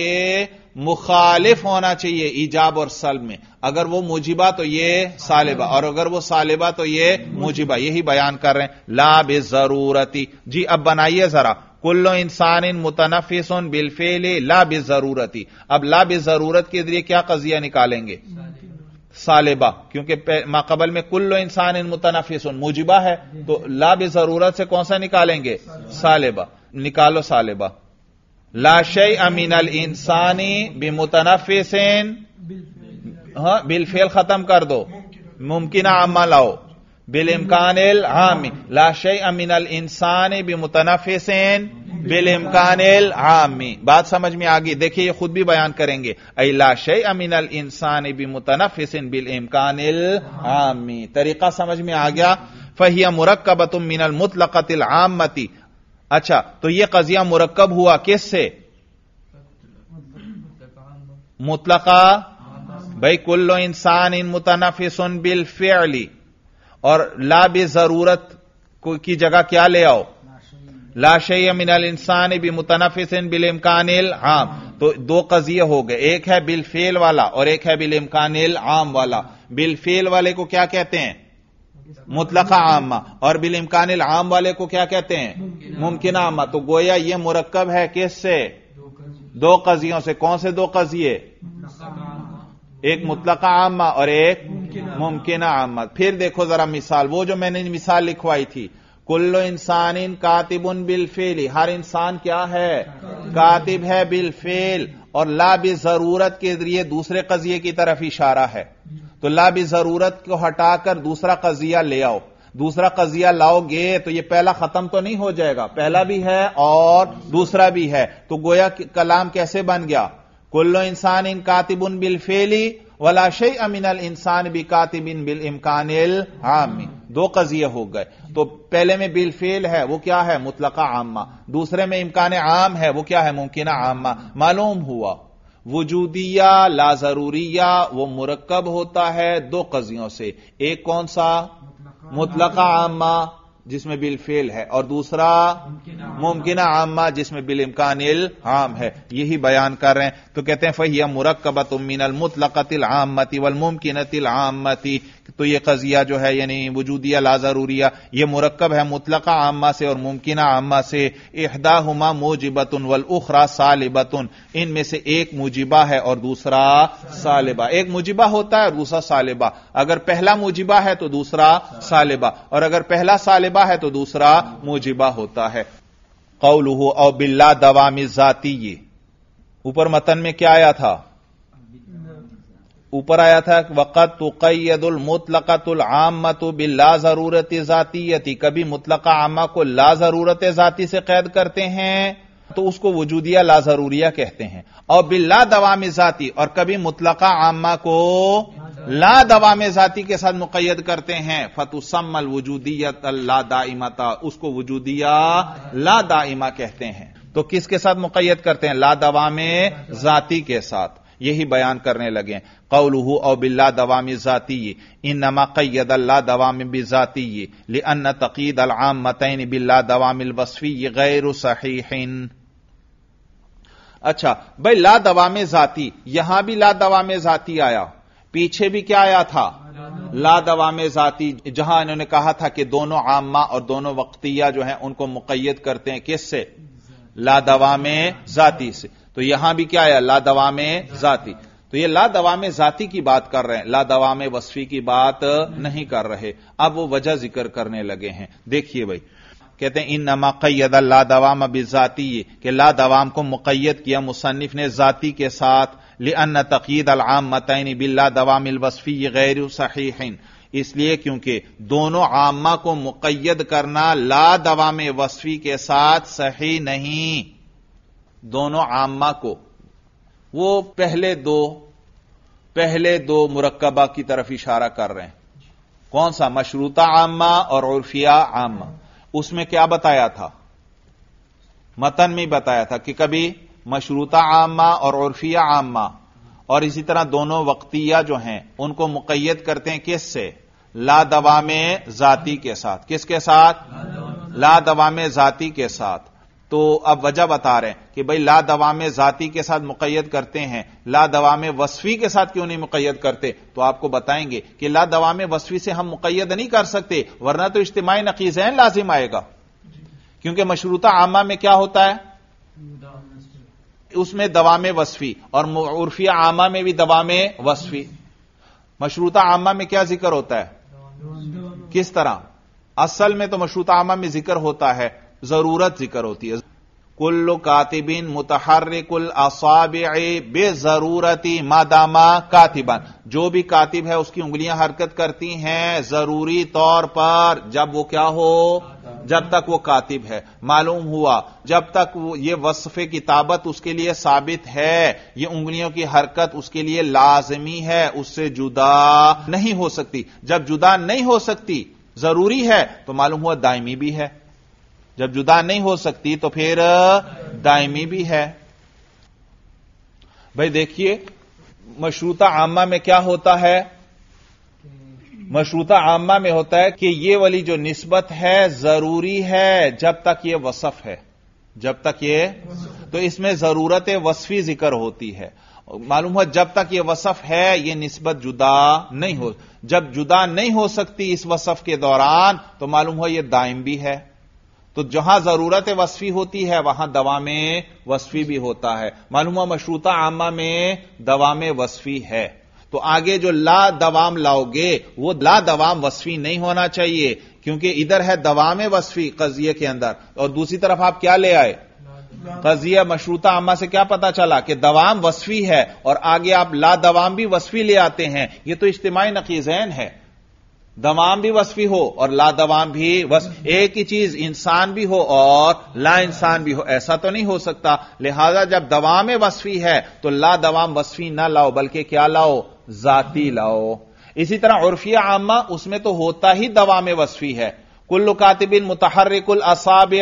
मुखालिफ होना चाहिए ईजाब और सल में अगर वो मुजिबा तो ये सालिबा और अगर वो सालिबा तो ये मुजिबा यही बयान कर रहे हैं लाब जरूरती जी अब बनाइए जरा कुल्लो इंसान इन मुतनफिस बिलफेल ला ही अब ला जरूरत के जरिए क्या कजिया निकालेंगे सालेबा क्योंकि माकबल में कुल्लो इंसान इन मुतनफिस मुजिबा है तो ला जरूरत से कौन सा निकालेंगे सालेबा निकालो सालेबा अमीन अल इंसानी बिमुतनफिस हाँ, बिलफेल खत्म कर दो मुमकिन अमल आओ बिल इमकान हामी लाशे अमिन अल इंसान भी मुतनाफेन बिल इमकान हामी बात समझ में आ गई देखिए ये खुद भी बयान करेंगे अई लाशे अमिन अल इंसान भी मुतनफिसन बिल इमकान हामी तरीका समझ में आ गया फहिया तुम मिनल मुतलकतिल आमती अच्छा तो यह कजिया मुरक्कब हुआ किस से मुतलका भाई कुल्लो इंसान इन मुतनाफिस बिल फेली और ला बे जरूरत की जगह क्या ले आओ लाशय मिनल इंसान भी मुतनफिसन बिल इमकानिल आम तो दो कजिए हो गए एक है बिल फेल वाला और एक है बिल इमकानिल आम वाला बिल फेल वाले को क्या कहते हैं मुतलका आमा और बिल इमकानिल आम वाले को क्या कहते हैं मुमकिन आमा तो गोया ये मुरक्कब है किस से दो कजियों से कौन से दो कजिए एक मुतलका आमा और एक मुमकिन आमा फिर देखो जरा मिसाल वो जो मैंने मिसाल लिखवाई थी कुल्लो इंसान इन कातिब बिल बिलफेली हर इंसान क्या है कातिब है बिलफेल और ला जरूरत के जरिए दूसरे कजिए की तरफ इशारा है तो ला जरूरत को हटाकर दूसरा कजिया ले आओ दूसरा कजिया लाओगे तो ये पहला खत्म तो नहीं हो जाएगा पहला भी है और दूसरा भी है तो गोया कलाम कैसे बन गया कुल्लो इंसान इन कातिबुन बिल फेली वला शे अल इंसान बी कातिबिन बिल इमकान आमी दो कजिए हो गए तो पहले में बिल फेल है वो क्या है मुतलका आमा दूसरे में इमकान आम है वो क्या है मुमकिन आमा मालूम हुआ वजूदिया ला जरूरिया वो मुरक्कब होता है दो कजियों से एक कौन सा मुतलका आमा जिसमें बिल फेल है और दूसरा मुमकिन आमा जिसमें बिल इमकान आम है यही बयान कर रहे हैं तो कहते हैं फैया मुरक्कबत उम्मीन अलमुतलकतिल आमती वल मुमकिन आमती तो ये कजिया जो है यानी वजूदिया जरूरिया ये मरकब है मुतलका आमा से और मुमकिन आमा से एहदा हुमा मोजिबतन वल उखरा सालिबतन इनमें से एक मुजिबा है और दूसरा सालिबा एक मुजिबा होता है और दूसरा सालिबा अगर पहला मुजिबा है तो दूसरा सालिबा और अगर पहला सालिबा है तो दूसरा मुजिबा होता है हो और बिल्ला दवा मिजाती ये ऊपर मतन में क्या आया था ऊपर आया था वक़त कैदुल मुतलकतुल आमत बिल्ला ज़रूरत ज़ातीयती कभी मुतलका आमा को ला ज़रूरत जाति से कैद करते हैं तो उसको वजूदिया ला ज़रूरिया कहते हैं और बिल्ला दवाम ज़ाती और कभी मुतलका आमा को ला दवाम जाति के साथ मुकैद करते हैं फतुसमल वजूदियत ला दाइमता उसको वजूदिया ला दाइमा कहते हैं तो किसके साथ मुकैद करते हैं ला दवाम जाति के साथ यही बयान करने लगे कौलू और बिल्ला دوام ज़ाती इन قيد الله अल्ला بذاتي لان تقييد العامتين بالله دوام बिल्ला غير صحيح अच्छा भाई ला में ज़ाती यहां भी ला में ज़ाती आया पीछे भी क्या आया था ला में ज़ाती जहां इन्होंने कहा था कि दोनों आमा और दोनों वक्तिया जो है उनको मुकैद करते हैं किससे ला में ज़ाती से तो यहां भी क्या आया ला में ज़ाती तो ये ला में जाति की बात कर रहे हैं ला में वसफी की बात नहीं कर रहे अब वो वजह जिक्र करने लगे हैं देखिए भाई कहते हैं इन नमा कैद ला दवाम बिजाती के ला दवाम को मुकैद किया मुसनफ ने जाति के साथ ले अन तकीद अलआम मतनी बिल्ला दवाम ये गैर है इसलिए क्योंकि दोनों आमा को मुकैद करना ला में वसफी के साथ सही नहीं दोनों आमा को वो पहले दो पहले दो मुरक्कबा की तरफ इशारा कर रहे हैं कौन सा मशरूता आमा और उर्फिया आमा उसमें क्या बताया था मतन में बताया था कि कभी मशरूता आमा और उर्फिया आमा और इसी तरह दोनों वक्तिया जो हैं उनको मुकैद करते हैं किस से ला दवा में जाति के साथ किसके साथ ला दवा में जाति के साथ तो अब वजह बता रहे हैं कि भाई ला में जाति के साथ मुकैद करते हैं ला में वसफी के साथ क्यों नहीं मुकैद करते तो आपको बताएंगे कि ला में वसफी से हम मुकैद नहीं कर सकते वरना तो इज्तमाही है लाजिम आएगा क्योंकि मशरूता आमा में क्या होता है उसमें में वसफी और उर्फिया आमा में भी में वसफी मशरूता आमा में क्या जिक्र होता है किस तरह असल में तो मशरूता आमा में जिक्र होता है जरूरत जिक्र होती है कुल्ल कातिबिन मुतहरकुल असाब जरूरती मादामा कातिबन जो भी कातिब है उसकी उंगलियां हरकत करती हैं जरूरी तौर पर जब वो क्या हो जब तक वो कातिब है मालूम हुआ जब तक वो ये की ताबत उसके लिए साबित है ये उंगलियों की हरकत उसके लिए लाजमी है उससे जुदा नहीं हो सकती जब जुदा नहीं हो सकती जरूरी है तो मालूम हुआ दायमी भी है जब जुदा नहीं हो सकती तो फिर दायमी भी है भाई देखिए मशरूता आमा में क्या होता है मशरूता आमा में होता है कि ये वाली जो निस्बत है जरूरी है जब तक ये वसफ है जब तक ये तो इसमें जरूरत वसफी जिक्र होती है मालूम हुआ जब तक ये वसफ है ये निस्बत जुदा नहीं हो जब जुदा नहीं हो सकती इस वसफ के दौरान तो मालूम हुआ ये दायम भी है तो जहां जरूरत वसफी होती है वहां दवा में वसफी भी होता है मालूम मशरूता आमा में दवा में वसफी है तो आगे जो ला दवाम लाओगे वो ला दवाम वसफी नहीं होना चाहिए क्योंकि इधर है दवा में वसफी कजिए के अंदर और दूसरी तरफ आप क्या ले आए कजिया मशरूता आमा से क्या पता चला कि दवाम वसफी है और आगे आप ला दवाम भी वसफी ले आते हैं यह तो इज्तमाही नकीजैन है दवाम भी वसफी हो और ला दवाम भी बस एक ही चीज इंसान भी हो और ला इंसान भी हो ऐसा तो नहीं हो सकता लिहाजा जब दवाम वसफी है तो ला दवाम वसफी ना लाओ बल्कि क्या लाओ जाती लाओ इसी तरह उर्फिया आमा उसमें तो होता ही दवाम वसफी है कुल्लु कातिबिन मुतहरकुल असाबी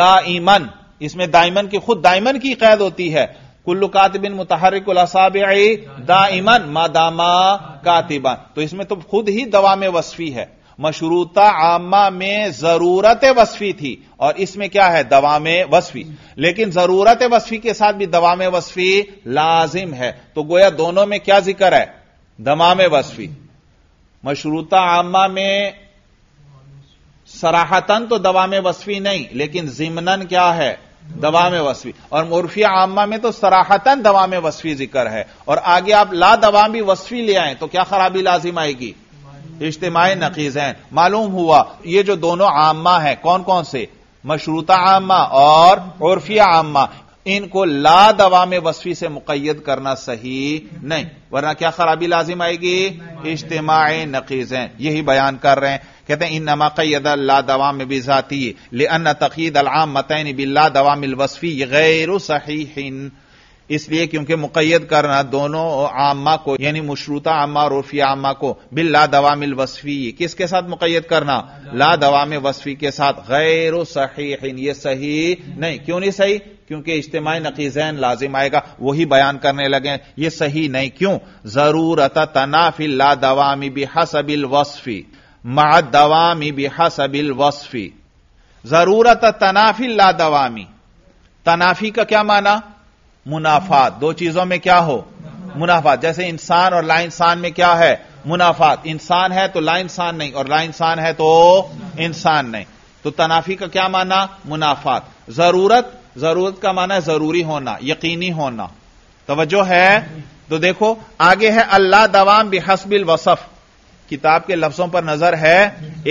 दाइमन इसमें दाइमन की खुद दाइमन की कैद होती है कुल्लु कातिबिन मुतहरिकुल असाबी दा इमन मादामा कातिबन तो इसमें तो खुद ही दवा में वसफी है मशरूता आमा में जरूरत वसफी थी और इसमें क्या है दवा में वसफी लेकिन जरूरत वसफी के साथ भी दवा में वसफी लाजिम है तो गोया दोनों में क्या जिक्र है दमा में वसफी मशरूता आमा में सराहतन तो दवा में वसफी नहीं लेकिन जिमनन क्या है दवा में वसवी और मोरफिया आमा में तो सराहतन दवा में वसवी जिक्र है और आगे आप ला दवा भी वसवी ले आए तो क्या खराबी लाजिम आएगी इज्तमाही नकीज हैं मालूम हुआ ये जो दोनों आमा है कौन कौन से मशरूता आमा और उर्फिया आमा इनको ला दवा में वसफी से मुकैद करना सही नहीं वरना क्या खराबी लाजिम आएगी इज्तमाही नकीज हैं यही बयान कर रहे हैं कहते हैं इनमा कैद ला दवाम बेजाती लेन तकीद अलाम मतन बिल्ला दवाम वसफ़ी गैर सहीन इसलिए क्योंकि मुकैद करना दोनों आमा को यानी मशरूता आमा और उर्फिया आमा को बिल ला दवामिल वसफी किसके साथ मुकैद करना ला दवाम वसफी के साथ गैर सही ये सही नहीं क्यों नहीं सही क्योंकि इज्तमाही नकीजैन लाजिम आएगा वही बयान करने लगे ये सही नहीं क्यों जरूरत तनाफिल ला दवामी बिहसबिल वसफी मा दवामी बिहासबिल वस्फी जरूरत तनाफी ला दवामी तनाफी का क्या माना मुनाफात दो चीजों में क्या हो मुनाफात जैसे इंसान और ला इंसान में क्या है मुनाफात इंसान है तो ला इंसान नहीं और ला इंसान है तो इंसान नहीं तो तनाफी का क्या माना मुनाफात जरूरत जरूरत का माना है जरूरी होना यकीनी होना तोज्जो है तो देखो आगे है अल्लाह दवाम बिहसबिल वसफ किताब के लफ्जों पर नजर है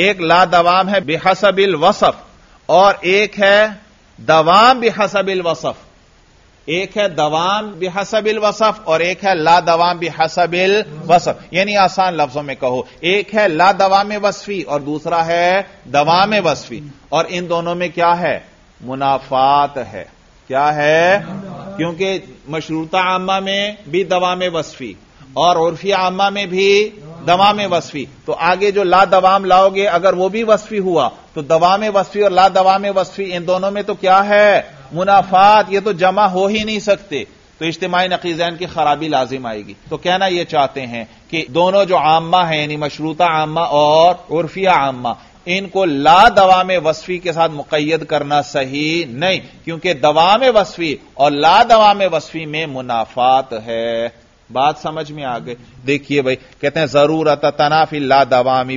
एक ला दवाम है बेहसबिल वसफ और एक है दवाम बेहसबिल वसफ एक है दवाम बेहसबिल वसफ और एक है ला दवाम बेहसबिल वसफ यानी आसान लफ्जों में कहो एक है ला दवाम वसफी और दूसरा है दवाम वसफी और इन दोनों में क्या है मुनाफात है क्या है क्योंकि मशरूता आमा में भी दवाम वसफी और उर्फी आमा में भी दवा में वसफी तो आगे जो ला दवाम लाओगे अगर वो भी वसफी हुआ तो दवा में वसफी और ला दवा में वसफी इन दोनों में तो क्या है मुनाफात ये तो जमा हो ही नहीं सकते तो इज्तमाही नकीजैन की खराबी लाजिम आएगी तो कहना यह चाहते हैं कि दोनों जो आमा है यानी मशरूता आमा और उर्फिया आमा इनको ला दवा में वसफी के साथ मुकैद करना सही नहीं क्योंकि दवा में वसफी और ला दवा में वसफी में मुनाफात है बात समझ में आ गई देखिए भाई कहते हैं जरूरत ला दवामी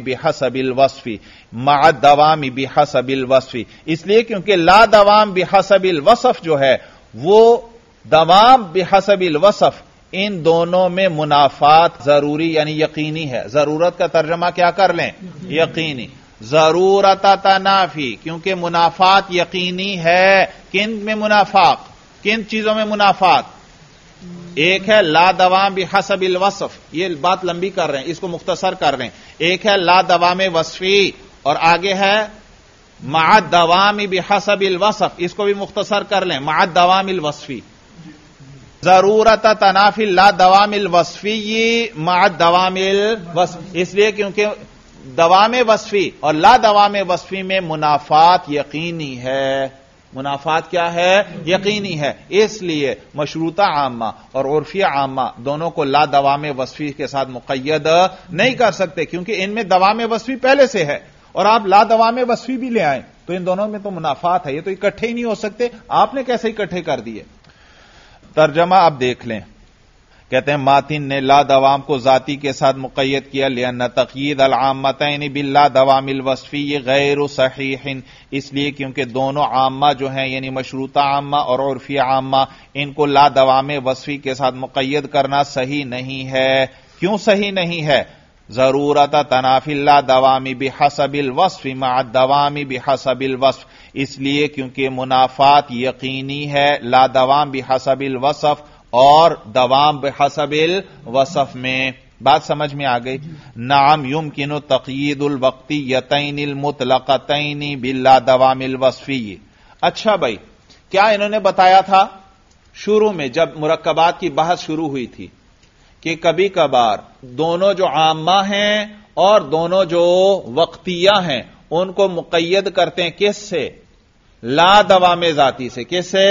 अबिल वस्फी मा दवामी अबिल वसफी इसलिए क्योंकि ला दवाम अबिल वसफ जो है वो दवाम अबिल वसफ इन दोनों में मुनाफात जरूरी यानी यकीनी है जरूरत का तर्जमा क्या कर लें यकीनी जरूरत तनाफी क्योंकि मुनाफात यकीनी है किन में मुनाफा किन चीजों में मुनाफात एक है ला भी हसब वसफ ये बात लंबी कर रहे हैं इसको मुख्तसर कर रहे हैं एक है ला में वसफी और आगे है मा दवाम हसब वसफ इसको भी मुख्तसर कर लें मा मिल वसफी जरूरत तनाफी ला दवाम वसफी मा मिल वसफ इसलिए क्योंकि दवा में वसफी और ला में वसफी में मुनाफात यकीनी है मुनाफात क्या है यकीनी है इसलिए मशरूता आमा और उर्फिया आमा दोनों को ला में वसफी के साथ मुकैद नहीं कर सकते क्योंकि इनमें दवा में वसफी पहले से है और आप ला में वसफी भी ले आए तो इन दोनों में तो मुनाफात है ये तो इकट्ठे ही नहीं हो सकते आपने कैसे इकट्ठे कर दिए तर्जमा आप देख लें कहते हैं मातिन ने ला दवाम को जाति के साथ मुकैद किया लिया तकीद अलामतन बिल्ला दवामिल वसफ़ी ये गैर सहीहन इसलिए क्योंकि दोनों आमा जो हैं यानी मशरूता आमा और उर्फी आमा इनको ला दवाम वसफ़ी के साथ मुकैद करना सही नहीं है क्यों सही नहीं है जरूरत तनाफिल्ला दवामी हसबिल वस्फ मा दवामी हसबिल वसफ इसलिए क्योंकि मुनाफात यकीनी है ला दवाम बिहसबिल वसफ़ और दवाम बेहसबिल वसफ में बात समझ में आ गई नाम युम किनु तकीदुल वक्ती यतैन मुतलकतैनी बिल्ला दवामिल वसफी अच्छा भाई क्या इन्होंने बताया था शुरू में जब मुरक्कबात की बहस शुरू हुई थी कि कभी कभार दोनों जो आमा हैं और दोनों जो वक्तिया हैं उनको मुकैद करते हैं किस से ला दवा में जाती से किस से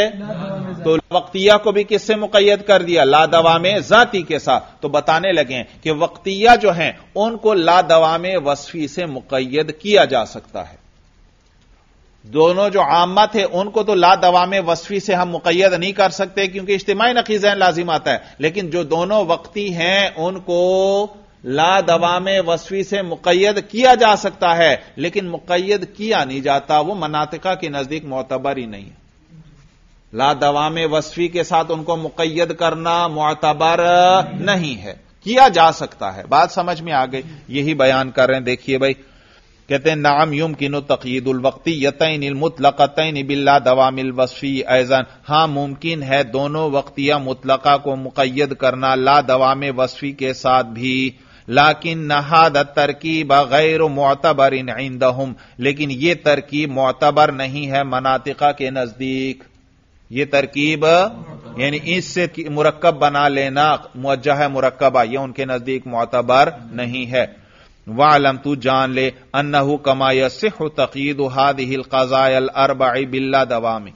तो वक्तिया को भी किससे मुकैद कर दिया लादवा में जाति के साथ तो बताने लगे कि वक्तिया जो है उनको लादवा में वसफी से मुकैद किया जा सकता है दोनों जो आमा थे उनको तो लादवा में वसफी से हम मुकैद नहीं कर सकते क्योंकि इज्तमाही नकीजैन लाजिम आता है लेकिन जो दोनों वक्ती हैं उनको ला दवा में वसफी से मुकैद किया जा सकता है लेकिन मुकैद किया नहीं जाता वो मनातिका के नजदीक मोतबर ही नहीं है ला दवाम वसफी के साथ उनको मुकैद करना मुतबर नहीं है किया जा सकता है बात समझ में आ गई यही बयान कर रहे हैं देखिए भाई कहते हैं नाम युम किनो तकीदुलवक्ती यतन मुतलकतन बिल्ला दवामिल वस्फी ऐजन हां मुमकिन है दोनों वक्तिया मुतलका को मुकैद करना ला दवाम वसफी के साथ भी लाकिन नहाद तरकीब गैर मोतबर इन लेकिन ये तरकीब मोतबर नहीं है मनातिका के नजदीक यह तरकीब यानी इससे मुरक्कब बना लेना है मुरक्कबा यह उनके नजदीक मोतबर नहीं है वालम तू जान ले अन्नहू कमाया सिख तकीद हिल कजायल अरबाई बिल्ला दवा में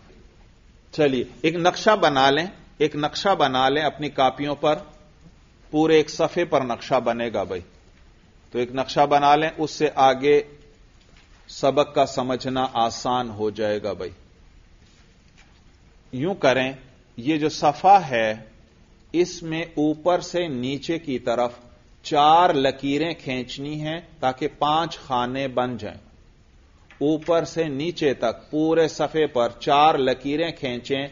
चलिए एक नक्शा बना लें एक नक्शा बना लें अपनी कापियों पर पूरे एक सफे पर नक्शा बनेगा भाई तो एक नक्शा बना लें उससे आगे सबक का समझना आसान हो जाएगा भाई यूं करें ये जो सफा है इसमें ऊपर से नीचे की तरफ चार लकीरें खींचनी हैं ताकि पांच खाने बन जाएं ऊपर से नीचे तक पूरे सफे पर चार लकीरें खींचें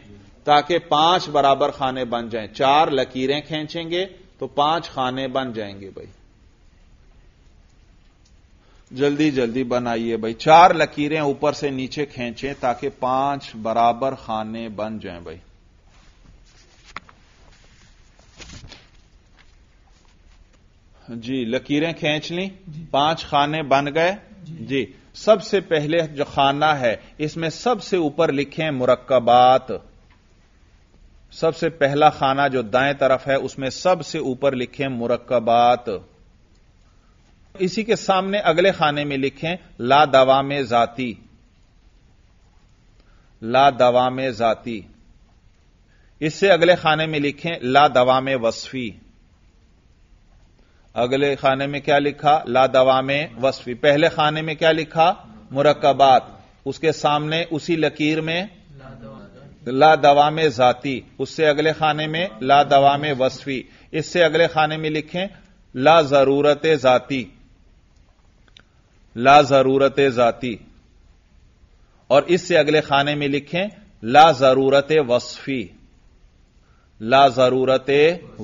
ताकि पांच बराबर खाने बन जाएं चार लकीरें खींचेंगे तो पांच खाने बन जाएंगे भाई जल्दी जल्दी बनाइए भाई चार लकीरें ऊपर से नीचे खींचे ताकि पांच बराबर खाने बन जाएं भाई जी लकीरें खींच ली पांच खाने बन गए जी, जी। सबसे पहले जो खाना है इसमें सबसे ऊपर लिखें मुरक्बात सबसे पहला खाना जो दाएं तरफ है उसमें सबसे ऊपर लिखें मुरक्बात इसी के सामने अगले खाने में लिखें ला दवा में जाती ला दवा में जाती इससे अगले खाने में लिखें ला दवा में वसफी अगले खाने में क्या लिखा ला दवा में वसफी पहले खाने में क्या लिखा मुरकबात उसके सामने उसी लकीर में ला दवा में जाती उससे अगले खाने में ला दवा में वसफी इससे अगले खाने में लिखें ला जरूरत जाती ला जरूरत जाति और इससे अगले खाने में लिखें ला जरूरत वस्फी ला जरूरत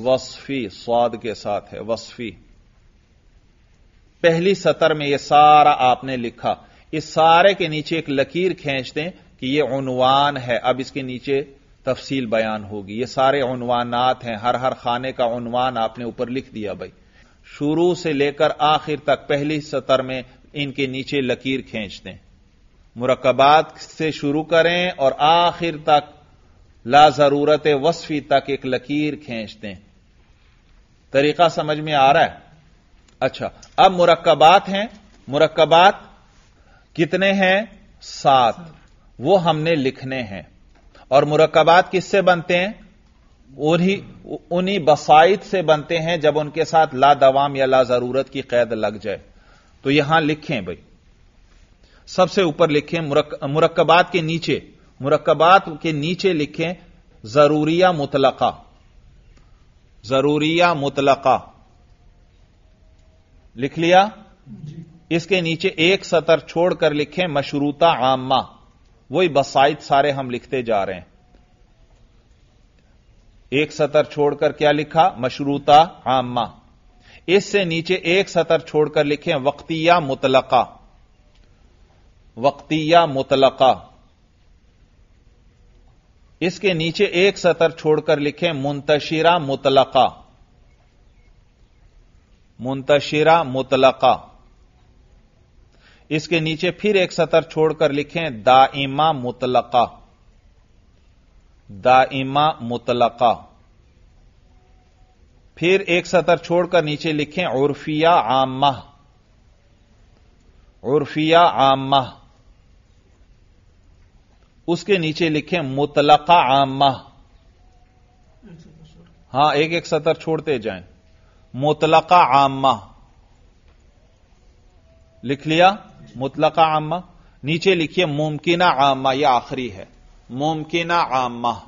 वस्फी स्वाद के साथ है वस्फी पहली सतर में यह सारा आपने लिखा इस सारे के नीचे एक लकीर खींच दें कि ये उनवान है अब इसके नीचे तफसील बयान होगी ये सारे उनवानात हैं हर हर खाने का उनवान आपने ऊपर लिख दिया भाई शुरू से लेकर आखिर तक पहली सतर में इनके नीचे लकीर खींच दें मुरकबात से शुरू करें और आखिर तक ला जरूरत वसफी तक एक लकीर खींच दें तरीका समझ में आ रहा है अच्छा अब मुरकबात हैं मुरकबात कितने हैं सात वो हमने लिखने हैं और मुरकबात किससे बनते हैं उन्हीं उन्हीं बसाइत से बनते हैं जब उनके साथ ला दवाम या ला जरूरत की कैद लग जाए तो यहां लिखें भाई सबसे ऊपर लिखें मुरक्कबात के नीचे मुरक्कबात के नीचे लिखें जरूरिया मुतलका जरूरिया मुतलका लिख लिया इसके नीचे एक सतर छोड़कर लिखें मशरूता आमा वही बसाइत सारे हम लिखते जा रहे हैं एक सतर छोड़कर क्या लिखा मशरूता आमा इससे नीचे एक सतर छोड़कर लिखें वक्तिया मुतलका वक्तिया मुतलका इसके नीचे एक सतर छोड़कर लिखें मुंतशिरा मुतलका मुंतशिरा मुतलका इसके नीचे फिर एक सतर छोड़कर लिखें दाइमा मुतलका दाइमा मुतलका फिर एक सतर छोड़कर नीचे लिखें उर्फिया आमा उर्फिया आमा उसके नीचे लिखें मुतलका आमा हां एक एक सतर छोड़ते जाएं मुतलका आमा लिख लिया मुतलका आमा नीचे लिखिए मुमकिना आमा यह आखिरी है मुमकिना आमा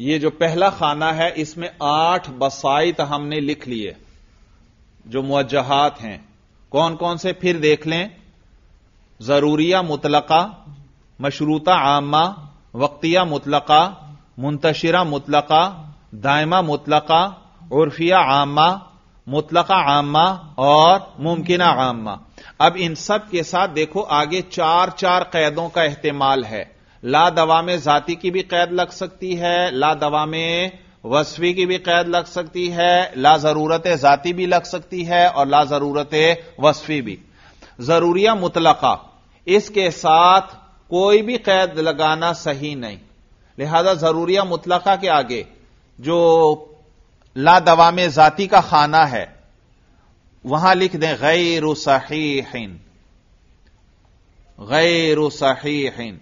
ये जो पहला खाना है इसमें आठ बसाइत हमने लिख लिए जो मुजहत हैं कौन कौन से फिर देख लें जरूरिया मुतलका मशरूता आमा वक्तिया मुतलका मुंतशिरा मुतलका दायमा मुतलका उर्फिया आमा मुतलका आमा और मुमकिन आमा अब इन सब के साथ देखो आगे चार चार कैदों का एहतमाल है ला दवा में जाति की भी कैद लग सकती है ला दवा में वसवी की भी कैद लग सकती है ला जरूरत जाति भी लग सकती है और ला जरूरत वसफी भी जरूरिया मुतलका इसके साथ कोई भी कैद लगाना सही नहीं लिहाजा जरूरिया मुतलका के आगे जो ला दवा में जाति का खाना है वहां लिख दें गैर सहीन गैर सहीन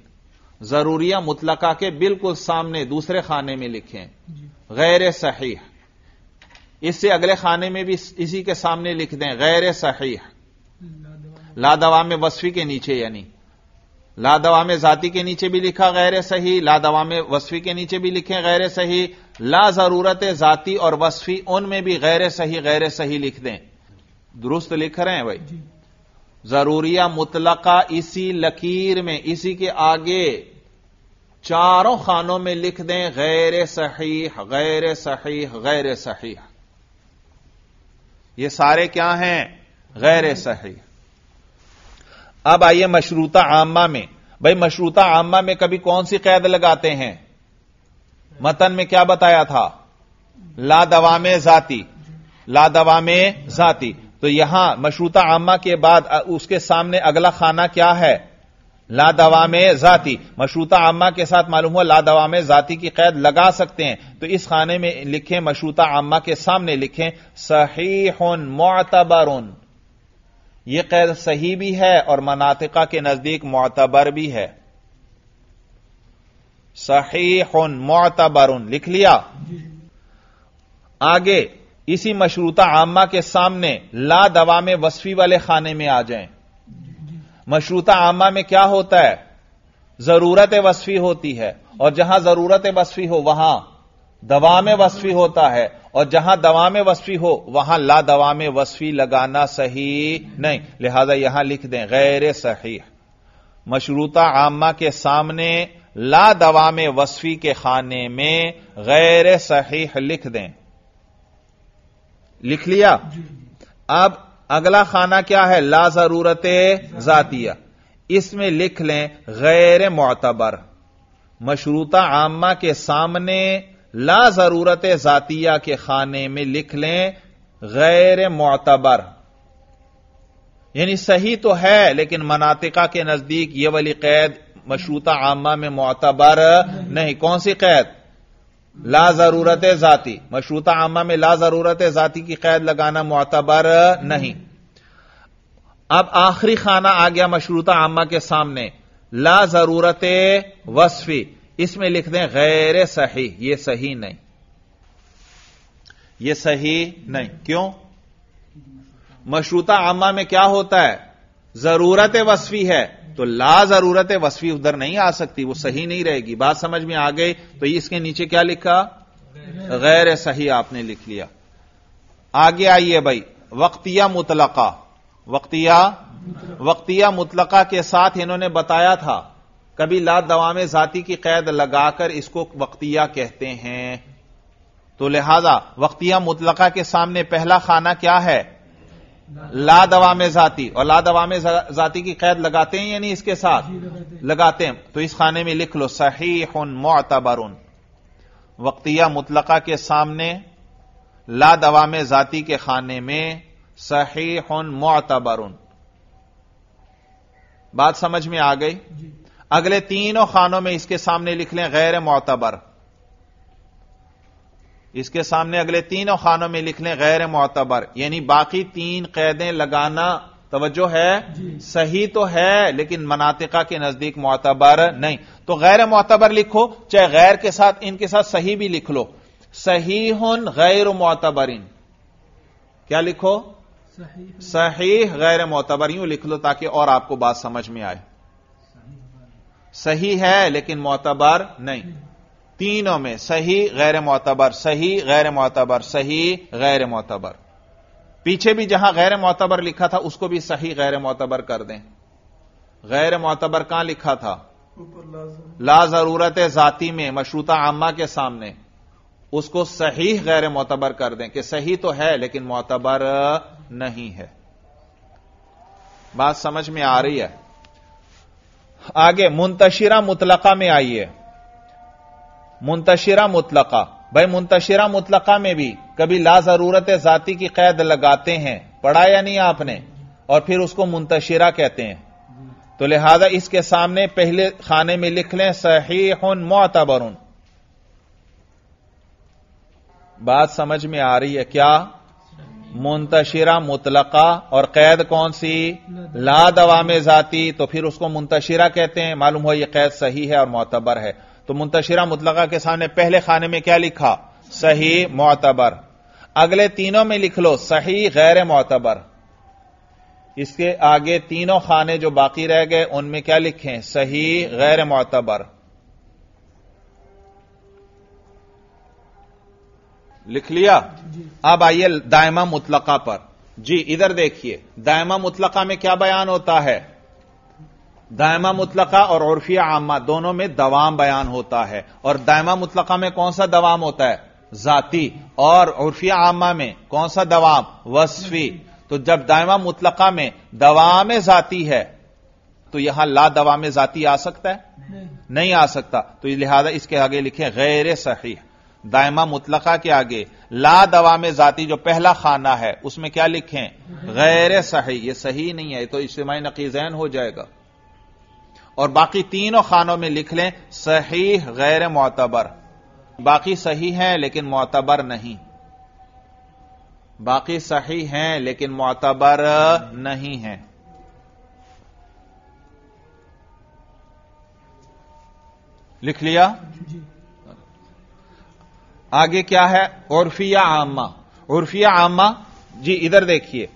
जरूरिया मुतलका के बिल्कुल सामने दूसरे खाने में लिखें गैर सही इससे अगले खाने में भी इसी के सामने लिख दें गैर सही लादवा में वसफी के नीचे यानी लादवा में जाति के नीचे भी लिखा गैर सही लादवा में वसफी के नीचे भी लिखें गैर सही ला जरूरत जाति और वसफी उनमें भी गैर सही गैर सही लिख दें दुरुस्त लिख रहे हैं भाई जरूरिया मुतलका इसी लकीर में इसी के आगे चारों खानों में लिख दें गैर सही गैर सही गैर सही ये सारे क्या हैं गैर सही अब आइए मशरूता आमा में भाई मशरूता आमा में कभी कौन सी कैद लगाते हैं मतन में क्या बताया था ला दवा में जाति ला दवा में जाति तो यहां मशरूता आमा के बाद उसके सामने अगला खाना क्या है ला दवा में जाति मशरूता आमा के साथ मालूम हुआ ला दवा में जाति की कैद लगा सकते हैं तो इस खाने में लिखें मशरूता आमा के सामने लिखें हन मोतबर यह कैद सही भी है और मनातिका के नजदीक मोतबर भी है सही हन मोतबर लिख लिया आगे इसी मशरूता आमा के सामने ला दवा में वसफी वाले खाने में आ जाए मशरूता आमा में क्या होता है जरूरत वसफी होती है और जहां जरूरत वसफी हो वहां दवा में वसफी होता है और जहां दवा में वसफी हो वहां ला दवा में वसफी लगाना सही नहीं लिहाजा यहां लिख दें गैर सही मशरूता आमा के सामने ला दवा में वसफी के खाने में गैर सही लिख दें लिख लिया अब अगला खाना क्या है ला जरूरत जातिया इसमें लिख लें गैर मोतबर मशरूता आमा के सामने ला जरूरत जातिया के खाने में लिख लें गैर मोतबर यानी सही तो है लेकिन मनातिका के नजदीक यह वाली कैद मशरूता आमा में मोतबर नहीं कौन सी कैद ला जरूरत जाति मशरूता आमा में ला जरूरत जाति की कैद लगाना मुतबर नहीं अब आखिरी खाना आ गया मशरूता आमा के सामने ला जरूरत वसफी इसमें लिख दें गैर सही यह सही नहीं यह सही नहीं क्यों मशरूता आमा में क्या होता है जरूरत वसफी है तो ला जरूरत है वसफी उधर नहीं आ सकती वो सही नहीं रहेगी बात समझ में आ गई तो इसके नीचे क्या लिखा गैर सही आपने लिख लिया आगे आइए भाई वक्तिया मुतलका वक्तिया वक्तिया मुतलका के साथ इन्होंने बताया था कभी ला दवा में जाति की कैद लगाकर इसको वक्तिया कहते हैं तो लिहाजा वक्तिया मुतलका के सामने पहला खाना क्या है ला दवा में जाती और ला दवा में जाती की कैद लगाते हैं यानी इसके साथ लगाते, हैं तो इस खाने में लिख लो सही मोतबरुन वक्तिया मुतलका के सामने ला दवा में जाति के खाने में सही मोतबरुन बात समझ में आ गई अगले तीनों खानों में इसके सामने लिख लें गैर मोतबर इसके सामने अगले तीनों खानों में लिख लें गैर मोतबर यानी बाकी तीन कैदें लगाना तोज्जो है सही तो है लेकिन मनातिका के नजदीक मोतबर नहीं तो गैर मोतबर लिखो चाहे गैर के साथ इनके साथ सही भी लिख लो सही हन गैर मोतबरिन क्या लिखो सही गैर मोतबर यूं लिख लो ताकि और आपको बात समझ में आए सही है लेकिन मोतबर नहीं तीनों में सही गैर मोतबर सही गैर मोतबर सही गैर मोतबर पीछे भी जहां गैर मोतबर लिखा था उसको भी सही गैर मोतबर कर दें गैर मोतबर कहां लिखा था ला जरूरत जाति में मशरूता आमा के सामने उसको सही गैर मोतबर कर दें कि सही तो है लेकिन मोतबर नहीं है बात समझ में आ रही है आगे मुंतशिरा मुतलका में आइए मुंतशिरा मुतलका भाई मुंतशिरा मुतलका में भी कभी ला जरूरत जाति की कैद लगाते हैं पढ़ा या नहीं आपने और फिर उसको मुंतशिरा कहते हैं तो लिहाजा इसके सामने पहले खाने में लिख लें सही मोतबर बात समझ में आ रही है क्या मुंतशिरा मुतलका और कैद कौन सी ला दवा में जाती तो फिर उसको मुंतशिरा कहते हैं मालूम हो यह कैद सही है और मोतबर है तो मुंतशिरा मुतलका के सामने पहले खाने में क्या लिखा सही मोतबर अगले तीनों में लिख लो सही गैर मोतबर इसके आगे तीनों खाने जो बाकी रह गए उनमें क्या लिखें सही गैर मोतबर लिख लिया अब आइए दायमा मुतलका पर जी इधर देखिए दायमा मुतलका में क्या बयान होता है दायमा मुतलका और उर्फिया आमा दोनों में दवाम बयान होता है और दायमा मुतलका में कौन सा दवाम होता है जाति और उर्फिया आमा में कौन सा दवाम वसफी तो जब दायमा मुतलका में दवाम जाती है तो यहां ला दवा में जाती आ सकता है नहीं, नहीं आ सकता तो लिहाजा इसके आगे लिखे गैर सही दायमा मुतलका के आगे ला दवा में जाती जो पहला खाना है उसमें क्या लिखें गैर सही ये सही नहीं है तो इज्तमाही नकीजैन हो जाएगा और बाकी तीनों खानों में लिख लें सही गैर मोतबर बाकी सही है लेकिन मोतबर नहीं बाकी सही हैं लेकिन मोतबर नहीं है लिख लिया आगे क्या है उर्फिया आमा उर्फिया आमा जी इधर देखिए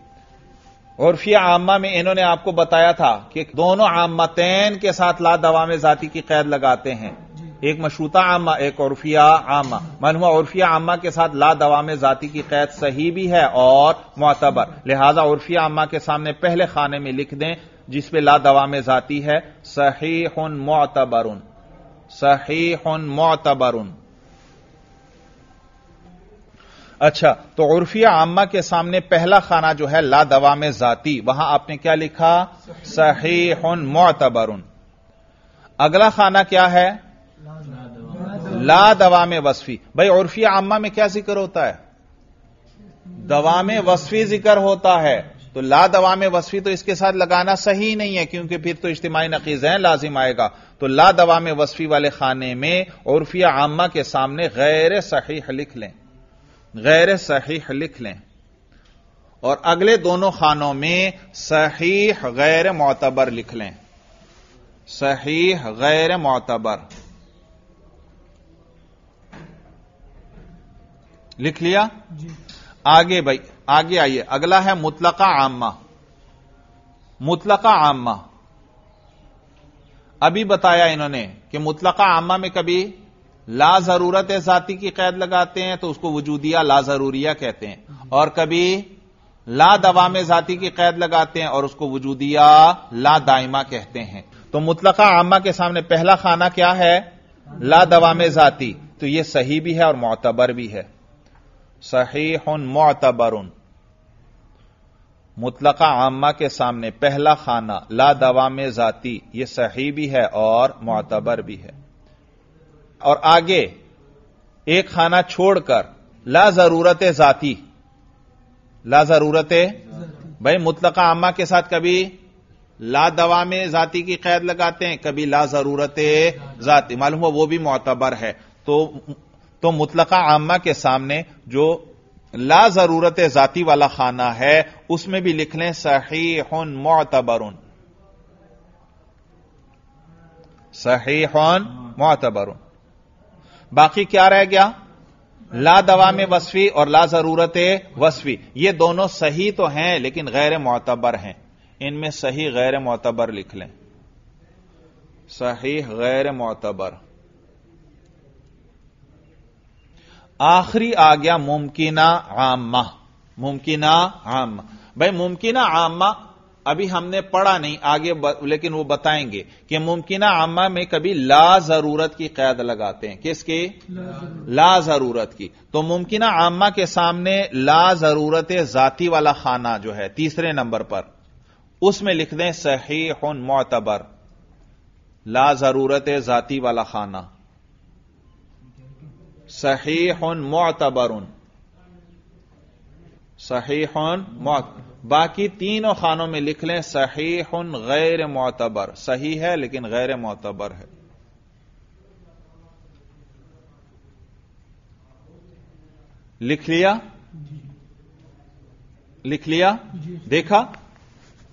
और आमा में इन्होंने आपको बताया था कि दोनों आमतैन के साथ ला दवा में जाति की कैद लगाते हैं एक मशरूता आमा एक उर्फिया आमा मनुआ उर्फिया आमा के साथ ला दवा में जाति की कैद सही भी है और मोतबर लिहाजा उर्फिया आमा के सामने पहले खाने में लिख दें जिसपे ला दवा में जाती है सही हन मोतबर सही हन मोतबर अच्छा तो उर्फिया आम्मा के सामने पहला खाना जो है ला दवा में जाती वहां आपने क्या लिखा सही हन मोतबरुन अगला खाना क्या है ला दवा में वसफी भाई उर्फिया आम्मा में क्या जिक्र होता है दवा में वसफी जिक्र होता है तो ला दवा में वसफी तो इसके साथ लगाना सही नहीं है क्योंकि फिर तो इज्तिमाही नकीज है लाजिम आएगा तो ला दवा में वसफी वाले खाने में उर्फिया आम्मा के सामने गैर सही लिख लें गैर सहीह लिख लें और अगले दोनों खानों में सहीह गैर मोतबर लिख लें सहीह गैर मोतबर लिख लिया जी। आगे भाई आगे आइए अगला है मुतलका आमा मुतलका आमा अभी बताया इन्होंने कि मुतलका आमा में कभी ला जरूरत जाती की कैद लगाते हैं तो उसको वजूदिया ला जरूरिया कहते हैं और कभी ला दवा में जाती की कैद लगाते हैं और उसको वजूदिया ला दाइमा कहते हैं तो मुतलका आमा के सामने पहला खाना क्या है ला दवा में जाती तो यह सही भी है और मोतबर भी है सही मोतबर उन मुतलका आमा के सामने पहला खाना ला दवा में जाती यह सही भी है और मोतबर भी है और आगे एक खाना छोड़कर ला जरूरत जाती ला जरूरत भाई मुतलका आमा के साथ कभी ला दवा में जाति की कैद लगाते हैं कभी ला जरूरत जाति मालूम हो वो भी मोतबर है तो तो मुतलका आमा के सामने जो ला जरूरत जाति वाला खाना है उसमें भी लिख लें सही हन उन सही हन उन बाकी क्या रह गया ला दवा में वसवी और ला जरूरत वसवी ये दोनों सही तो हैं लेकिन गैर मोतबर हैं इनमें सही गैर मोतबर लिख लें सही गैर मोतबर आखिरी आ गया मुमकिना आम मुमकिना आम भाई मुमकिना आमा अभी हमने पढ़ा नहीं आगे ब, लेकिन वो बताएंगे कि मुमकिना आमा में कभी ला जरूरत की कैद लगाते हैं किसके ला जरूरत की तो मुमकिना आमा के सामने ला जरूरत जाति वाला खाना जो है तीसरे नंबर पर उसमें लिख दें सही हन मोतबर ला जरूरत जाति वाला खाना सही हन मोतबर उन सही मोतबर बाकी तीनों खानों में लिख लें सही हन गैर मोतबर सही है लेकिन गैर मोतबर है लिख लिया लिख लिया देखा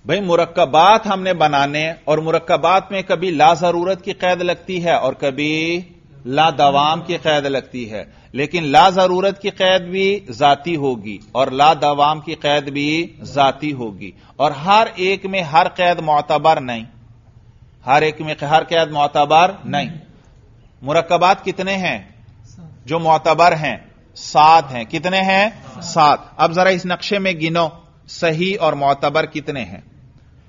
भाई मुरक्बात हमने बनाने और मुरक्बात में कभी ला जरूरत की कैद लगती है और कभी ला दवाम की कैद लगती है लेकिन ला जरूरत की कैद भी जाती होगी और ला दवाम की कैद भी जाती होगी और हर एक में हर कैद मोतबर नहीं हर एक में हर कैद मोतबर नहीं मुरकबात कितने हैं जो मोतबर हैं सात हैं कितने हैं सात अब जरा इस नक्शे में गिनो सही और मोतबर कितने हैं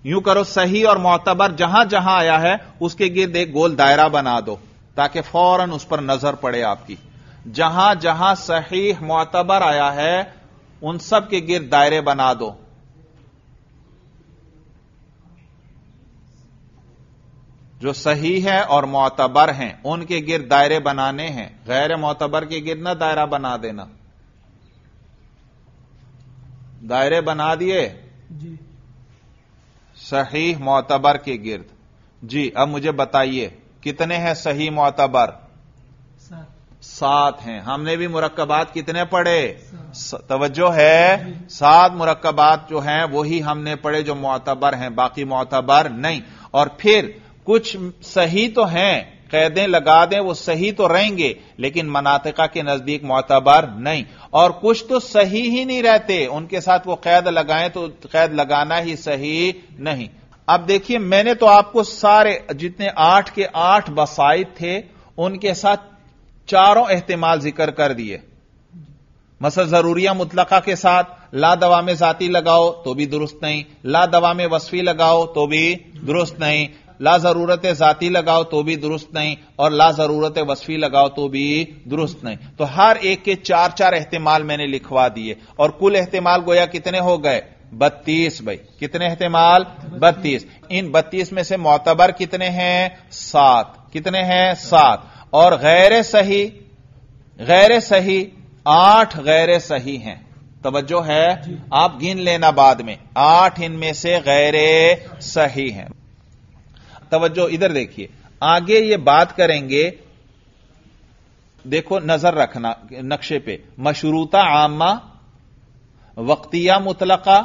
यूं करो सही और मोतबर जहां जहां आया है उसके गिर्द एक गोल दायरा बना दो ताकि फौरन उस पर नजर पड़े आपकी जहां जहां सही मोतबर आया है उन सब के गिर दायरे बना दो जो सही है और मोतबर हैं उनके गिर दायरे बनाने हैं गैर मोतबर के गिर ना दायरा बना देना दायरे बना दिए सही मोतबर के गिर्द जी अब मुझे बताइए कितने हैं सही मोतबर सात हैं हमने भी मुरक्बात कितने पढ़े तवज्जो है सात मुरक्बात जो हैं वही हमने पढ़े जो मोतबर हैं बाकी मोतबर नहीं और फिर कुछ सही तो हैं कैदें लगा दें वो सही तो रहेंगे लेकिन मनातिका के नजदीक मोतबर नहीं और कुछ तो सही ही नहीं रहते उनके साथ वो कैद लगाएं तो कैद लगाना ही सही नहीं अब देखिए मैंने तो आपको सारे जितने आठ के आठ बसाइत थे उनके साथ चारों एहतमाल जिक्र कर दिए मसल जरूरिया मुतलका के साथ ला दवा में जाती लगाओ तो भी दुरुस्त नहीं ला दवा में वसफी लगाओ तो भी दुरुस्त नहीं ला जरूरत जाती लगाओ तो भी दुरुस्त नहीं और ला जरूरत वसफी लगाओ तो भी दुरुस्त नहीं तो हर एक के चार चार एहतमाल मैंने लिखवा दिए और कुल एहतमाल गोया कितने हो गए बत्तीस भाई कितने हैं बत्तीस इन बत्तीस में से मोतबर कितने हैं सात कितने हैं सात और गैर सही गैर सही आठ गैर सही हैं तोज्जो है आप गिन लेना बाद में आठ इनमें से गैर सही हैं तवज्जो इधर देखिए आगे ये बात करेंगे देखो नजर रखना नक्शे पे मशरूता आमा वक्तिया मुतलका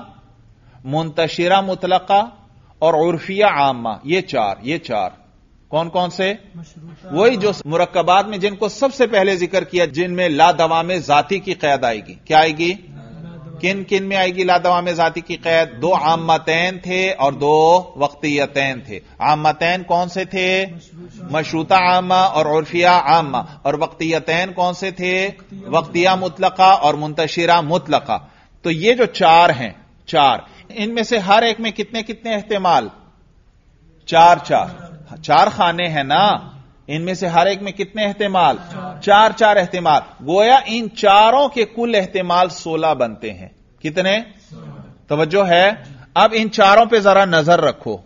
मुंतशिरा मुतलका और उर्फिया आमा ये चार ये चार कौन कौन से वही जो मुरक्बात में जिनको सबसे पहले जिक्र किया जिनमें लादवा में जाति की कैद आएगी क्या आएगी किन किन में आएगी लादवा में जाति की कैद दो आमतैन थे और दो वक्तियतैन थे आमतैन कौन से थे मशरूता आमा और उर्फिया आमा और वक्तियतैन कौन से थे वक्तिया मुतलका और मुंतशिरा मुतलका तो ये जो चार हैं चार इनमें से हर एक में कितने कितने अहतमाल चार चार चार खाने हैं ना इनमें से हर एक में कितने अहतमाल चार चार अहतमाल गोया इन चारों के कुल अहतमाल सोलह बनते हैं कितने तोज्जो है अब इन चारों पे जरा नजर रखो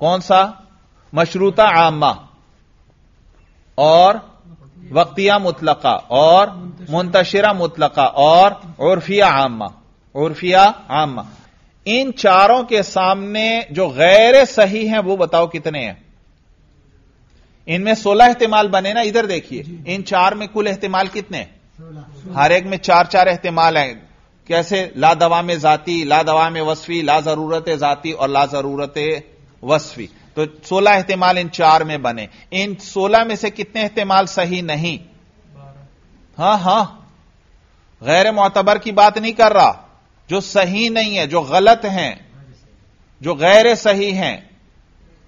कौन सा मशरूता आमा और वक्तिया मुतलका और मुंतशिरा मुतलका और उर्फिया आमा उर्फिया आम इन चारों के सामने जो गैर सही हैं वो बताओ कितने हैं इनमें सोलह इहतेमाल बने ना इधर देखिए इन चार में कुल एहतेमाल कितने हर एक में चार चार अहतमाल हैं कैसे ला दवा में जाती ला दवा में वस्फी ला जरूरत जाती और ला जरूरत वस्फी तो सोलह इहतेमाल इन चार में बने इन सोलह में से कितने इहतेमाल सही नहीं हां हां हाँ। गैर मोतबर की बात नहीं कर रहा जो सही नहीं है जो गलत हैं जो गैर सही हैं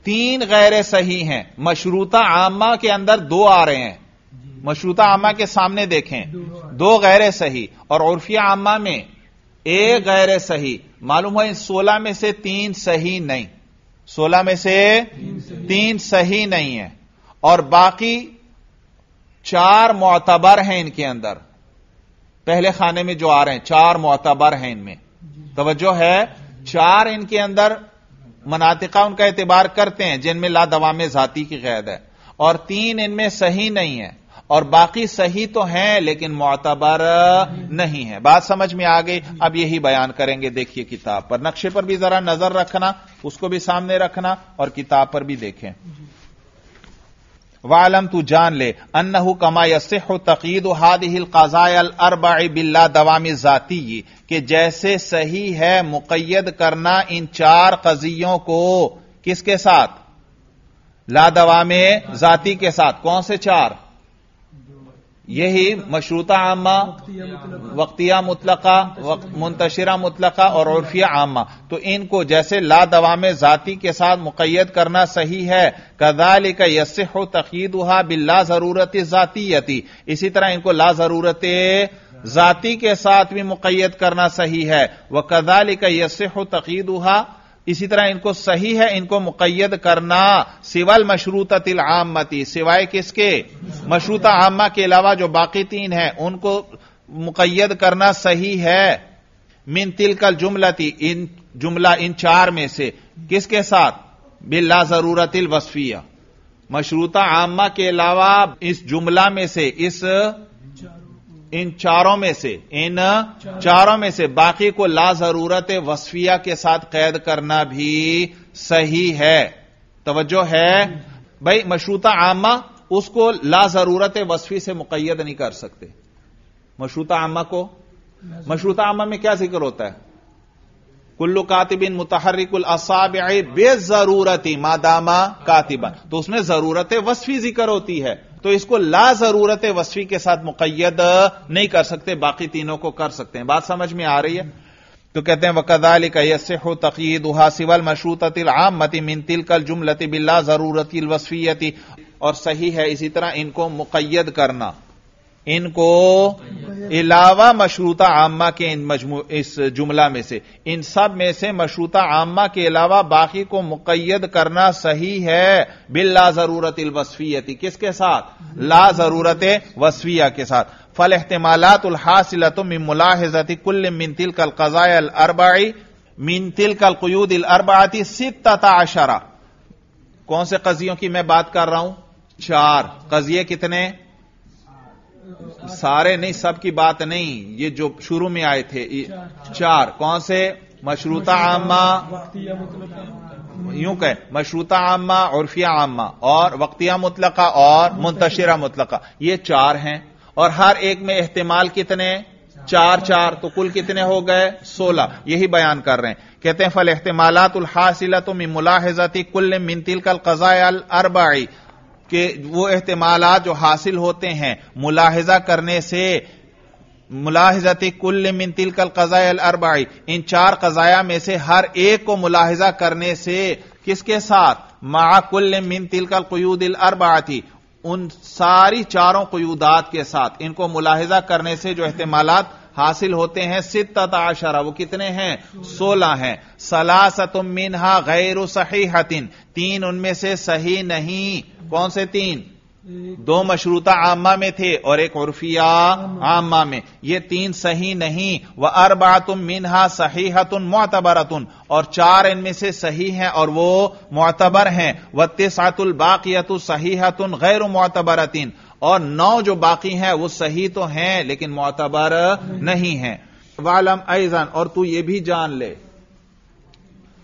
तीन गैर सही हैं मशरूता आमा के अंदर दो आ रहे हैं मशरूता आमा के सामने देखें दो गैर सही और उर्फिया आमा में एक गैर सही मालूम है सोलह में से तीन सही नहीं सोलह में से तीन सही, तीन सही नहीं है और बाकी चार मोतबर हैं इनके अंदर पहले खाने में जो आ रहे हैं चार मोतबर हैं इनमें तोज्जो है चार इनके अंदर मनातिका उनका एतबार करते हैं जिनमें में जाति की कैद है और तीन इनमें सही नहीं है और बाकी सही तो हैं लेकिन मोतबर नहीं है बात समझ में आ गई अब यही बयान करेंगे देखिए किताब पर नक्शे पर भी जरा नजर रखना उसको भी सामने रखना और किताब पर भी देखें वालम तू जान ले अन्नहु कमा सिख तकीद हादिल काजायल अरबा बिल्ला दवाम जाती कि जैसे सही है मुकैद करना इन चार कजियों को किसके साथ ला में जाति के साथ कौन से चार यही मशरूता आमा वक्तिया मुतलका वक्त, मुंतशरा मुतलका और उर्फिया आमा तो इनको जैसे ला में जाति के साथ मुकैद करना सही है कदाल का तकीद हुआ बिल्ला जरूरत जातीयती इसी तरह इनको ला जरूरत जाति के साथ भी मुकैद करना सही है वह कदाल का तकीद हुआ इसी तरह इनको सही है इनको मुकैद करना सिवल मशरूता तिल आमती सिवाय किसके मशरूता आमा के अलावा जो बाकी तीन है उनको मुकैद करना सही है मिन तिलकल जुमलती इन जुमला इन चार में से किसके साथ बिल्ला जरूरत वसफिया मशरूता आमा के अलावा इस जुमला में से इस इन चारों में से इन चारों में से बाकी को ला जरूरत वसफिया के साथ कैद करना भी सही है तोज्जो है भाई मशरूता आमा उसको ला जरूरत वसफी से मुकैद नहीं कर सकते मशरूता आमा को मशरूता आमा में क्या जिक्र होता है कुल्लू कातिबिन मुतहरिकल असाब बेजरूरती मादामा कातिबा तो उसमें जरूरत वसफी जिक्र होती है तो इसको ला जरूरत वसफी के साथ मुकैद नहीं कर सकते बाकी तीनों को कर सकते हैं बात समझ में आ रही है तो कहते हैं वकदाल हो तकीद उहा सिवल तिल आम मती मिन तिलकल जुमलती बिल्ला जरूरतिल वसफीयती और सही है इसी तरह इनको मुकैद करना इनको इलावा मशरूता आमा के इन मजमू इस जुमला में से इन सब में से मशरूता आमा के अलावा बाकी को मुकैद करना सही है बिल ला जरूरत वसफीयती किसके साथ ला जरूरत वसफिया के साथ फल अहतमालतुल हासिलतुम मुलाहजती कुल मिन तिल कल कजाय अल अरबाई मिन तिल कल कयूद अल अरबाती सितता अशरा कौन से कजियों की मैं बात कर रहा हूं चार कजिए कितने सारे नहीं सब की बात नहीं ये जो शुरू में आए थे चार, चार, चार कौन से मशरूता आमा यूं कह मशरूता आमा उर्फिया आमा और वक्तिया मुतलका और मुंतशिरा मुतलका ये चार हैं और हर एक में एहतमाल कितने चार चार तो कुल कितने हो गए सोलह यही बयान कर रहे हैं कहते हैं फल एहतमालात उल हासिलत मुलाहजती कुल मिनतिल कल कजा अल अरबाई कि वो एहतमाल जो हासिल होते हैं मुलाहजा करने से मुलाहजती कुल मिन तिलकल कज़ाय अरबाई इन चार कज़ाया में से हर एक को मुलाहजा करने से किसके साथ कुल मिन तिलकल कयूद थी उन सारी चारों कयूदात के साथ इनको मुलाहजा करने से जो एहतमाल हासिल होते हैं सिद्दत वो कितने हैं सोलह हैं सलासतुम मिनहा गैर सही हतिन तीन उनमें से सही नहीं कौन से तीन दो मशरूता आमा में थे और एक उर्फिया आमा में ये तीन सही नहीं वह अरबातुम मिनहा सही हतुन मोतबरतुन और चार इनमें से सही हैं और वो मोतबर हैं व तिसातुल बाकियतु सही हतुन गैर मोतबरतिन और नौ जो बाकी हैं वो सही तो हैं लेकिन मोतबर नहीं है वालम ऐजान और तू ये भी जान ले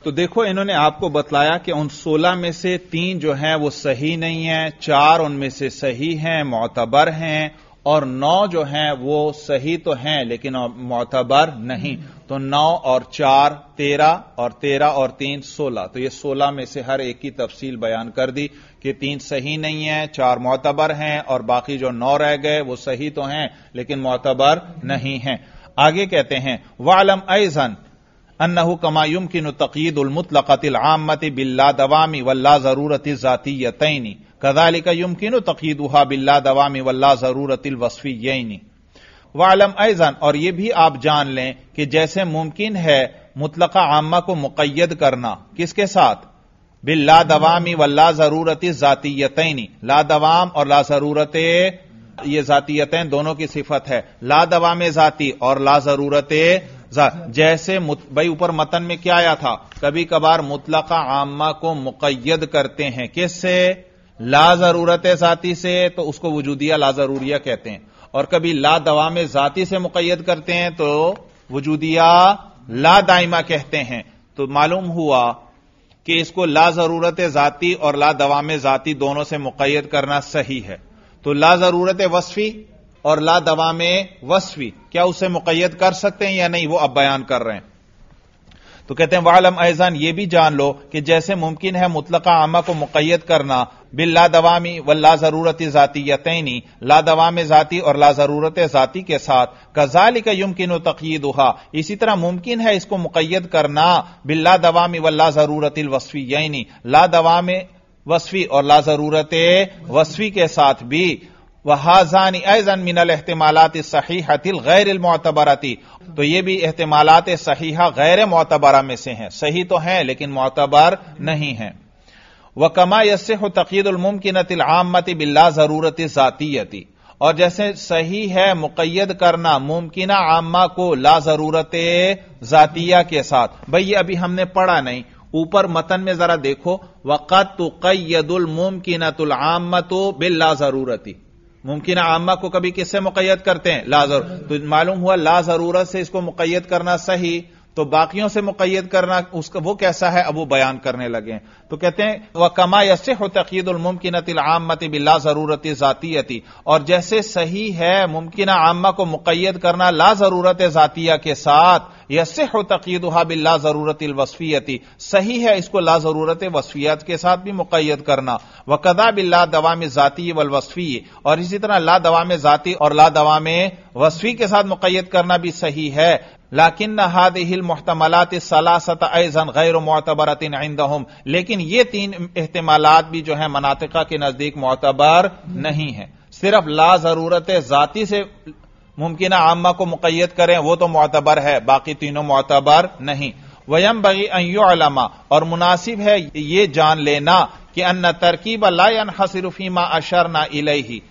तो देखो इन्होंने आपको बतलाया कि उन सोलह में से तीन जो हैं वो सही नहीं है चार उनमें से सही हैं मोतबर हैं और नौ जो हैं वो सही तो हैं लेकिन मोतबर नहीं तो नौ और चार तेरह और तेरह और तीन सोलह तो ये सोलह में से हर एक की तफसील बयान कर दी कि तीन सही नहीं है चार मोतबर हैं और बाकी जो नौ रह गए वो सही तो हैं लेकिन मोतबर नहीं हैं आगे कहते हैं वालम ऐजन अन्नहु कमायुम की नुतकीद उलमुतलकतिल आमति बिल्ला दवामी वल्ला जरूरत जातीयतनी कदालिका युमकिन तकीदुहा बिल्ला दवामी वल्ला जरूरत वसफी यनी वालम ऐजन और यह भी आप जान लें कि जैसे मुमकिन है मुतलका आमा को मुकैद करना किसके साथ बिल ला दवामी व ला जरूरत जातीयतनी ला दवाम और ला जरूरत ये जातीयतें दोनों की सिफत है ला दवाम जाती और ला जरूरत जैसे भाई ऊपर मतन में क्या आया था कभी कभार मुतलका आमा को मुकैद करते हैं किस से ला जरूरत जाती से तो उसको वजूदिया ला जरूरिया कहते हैं और कभी ला में जाति से मुकैद करते हैं तो वजूदिया ला दाइमा कहते हैं तो मालूम हुआ कि इसको ला जरूरत जाति और ला दवा में जाति दोनों से मुकैद करना सही है तो ला जरूरत वसफी और ला दवा में वस्फी क्या उसे मुकैद कर सकते हैं या नहीं वो अब बयान कर रहे हैं तो कहते हैं वालम ऐजान ये भी जान लो कि जैसे मुमकिन है मुतलका आमा को मुकैद करना बिल ला दवामी व ला जरूरत ज़ातीयतनी ला दवाम ज़ाती और ला जरूरत ज़ाती के साथ कजालिक यमकिन तकीद उहा इसी तरह मुमकिन है इसको मुकैद करना बिल ला दवामी व ला जरूरत वसफ़ीयनी ला दवाम वसफ़ी और ला जरूरत वसफ़ी के साथ भी वहाजानी ऐजन मिनल सही हतिल गैर मोतबराती तो ये भी एहतमालत सही गैर मोतबरा में से हैं सही तो हैं लेकिन मोतबर नहीं है वकमा कमा यसे हो आमती बिल्ला जरूरत ज़ातीयती और जैसे सही है मुकैद करना मुमकिन आमा को ला जरूरत जातिया के साथ भाई ये अभी हमने पढ़ा नहीं ऊपर मतन में जरा देखो वक़त मुमकिन मुमकिनतुल आमा तो बिल ला जरूरती मुमकिन आमा को कभी किससे मुकैद करते हैं ला जरूरत तो मालूम हुआ ला जरूरत से इसको मुकैद करना सही तो बाकियों से मुकैद करना उसका वो कैसा है अब वो बयान करने लगे तो कहते हैं वह कमा यसे हो तकीदुलमुमकिनतिल आमत बिल्ला जरूरत जातीयती और जैसे सही है मुमकिन आमा को मुकैद करना ला जरूरत जातिया के साथ यसे हो तकीद बिल्ला जरूरत वसफियती सही है इसको ला जरूरत वसफियत के साथ भी मुकैद करना व कदा बिल्ला दवा जाती वल वसफी और इसी तरह ला में जाती और ला दवा में वसफी के साथ मुकैद करना भी सही है लाकिन हादिल मोहतमलात सलासत ऐजन गैर मोतबरतिन आइंदम लेकिन ये तीन अहतमालत भी जो है मनातिका के नजदीक मोतबर नहीं है सिर्फ ला जरूरत जाति से मुमकिन आमा को मुकैद करें वो तो मोतबर है बाकी तीनों मोतबर नहीं वयम बगी अयोलमा और मुनासिब है ये जान लेना कि अन्न तरकीब लायन हसरुफीमा अशर ना ही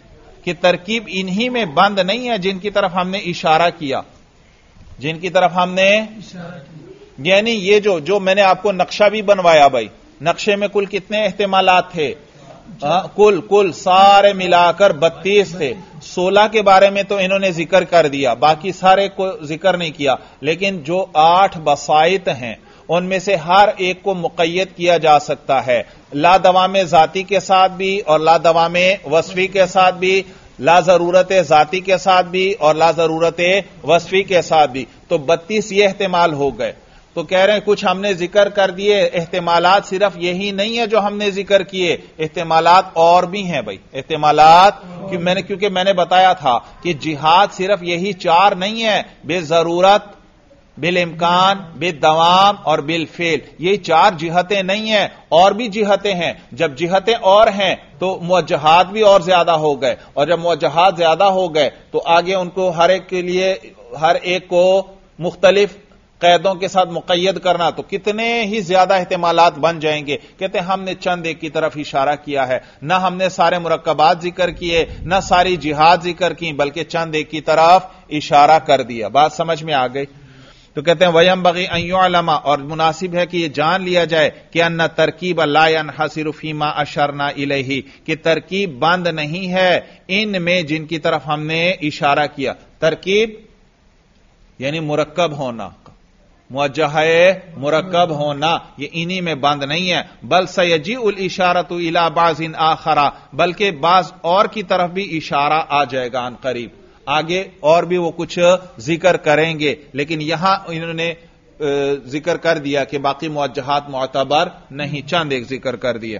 कि तरकीब इन्हीं में बंद नहीं है जिनकी तरफ हमने इशारा किया जिनकी तरफ हमने यानी ये जो जो मैंने आपको नक्शा भी बनवाया भाई नक्शे में कुल कितने अहतमालत थे आ, हाँ, कुल कुल सारे मिलाकर बत्तीस थे सोलह के बारे में तो इन्होंने जिक्र कर दिया बाकी सारे को जिक्र नहीं किया लेकिन जो आठ बसाइत हैं उनमें से हर एक को मुकैद किया जा सकता है लादवा में जाति के साथ भी और लादवा में वसफी के साथ भी ला ज़रूरत ज़ाती के साथ भी और ला ज़रूरत वसफ़ी के साथ भी तो बत्तीस ये एहतमाल हो गए तो कह रहे हैं कुछ हमने जिक्र कर दिए एहतमाल सिर्फ यही नहीं है जो हमने जिक्र किए एहतमाल और भी हैं भाई एहतमाल मैंने क्योंकि मैंने बताया था कि जिहाद सिर्फ यही चार नहीं है बेजरूरत बिल इम्कान बिल दवाम और बिल फेल ये चार जिहतें नहीं हैं और भी जिहतें हैं जब जिहतें और हैं तो मुजहाद भी और ज्यादा हो गए और जब मुजहाद ज्यादा हो गए तो आगे उनको हर एक के लिए हर एक को मुख्तलिफ कैदों के साथ मुकैद करना तो कितने ही ज्यादा अहतमालत बन जाएंगे कहते हमने चंद एक की तरफ इशारा किया है न हमने सारे मुरकबात जिक्र किए न सारी जिहाद जिक्र की बल्कि चंद एक की तरफ इशारा कर दिया बात समझ में आ गई तो कहते हैं वयम बगी अयोलमा और मुनासिब है कि यह जान लिया जाए कि अन्ना तरकीब लायन हसीरुफीमा अशरना इलेही कि तरकीब बंद नहीं है इनमें जिनकी तरफ हमने इशारा किया तरकीब यानी मुरक्कब होना मुजह मुरकब होना ये इन्हीं में बंद नहीं है बल सयजी उल इशारत इला बाज इन आखरा बल्कि बाज और की तरफ भी इशारा आ जाएगा अन करीब आगे और भी वो कुछ जिक्र करेंगे लेकिन यहां इन्होंने जिक्र कर दिया कि बाकी मुआजहात मतबर नहीं चंद एक जिक्र कर दिए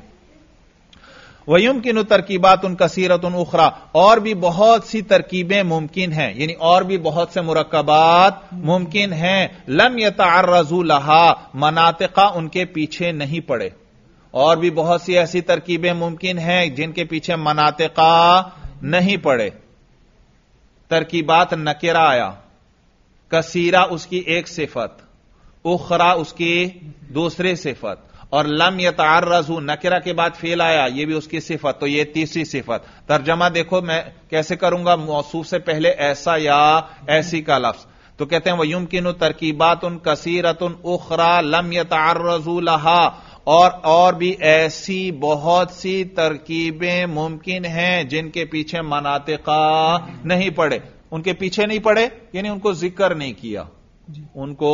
वयुम किन तरकीबात उन कसीरत उन उखरा और भी बहुत सी तरकीबें मुमकिन हैं यानी और भी बहुत से मुरकबात मुमकिन हैं लम यतारजू लहा मनातिका उनके पीछे नहीं पड़े और भी बहुत सी ऐसी तरकीबें मुमकिन हैं जिनके पीछे मनातिका नहीं पड़े तरकीबात नकेरा आया कसीरा उसकी एक सिफत उखरा उसकी दूसरे सिफत और लम तार रजू नकेरा के बाद फेल आया यह भी उसकी सिफत तो यह तीसरी सिफत तर्जमा देखो मैं कैसे करूंगा मौसू से पहले ऐसा या ऐसी का लफ्ज तो कहते हैं वयुमकिन तरकीबात उन कसीरत उन उखरा लम तार रजू लहा और और भी ऐसी बहुत सी तरकीबें मुमकिन हैं जिनके पीछे मनातिका नहीं पड़े उनके पीछे नहीं पड़े यानी उनको जिक्र नहीं किया उनको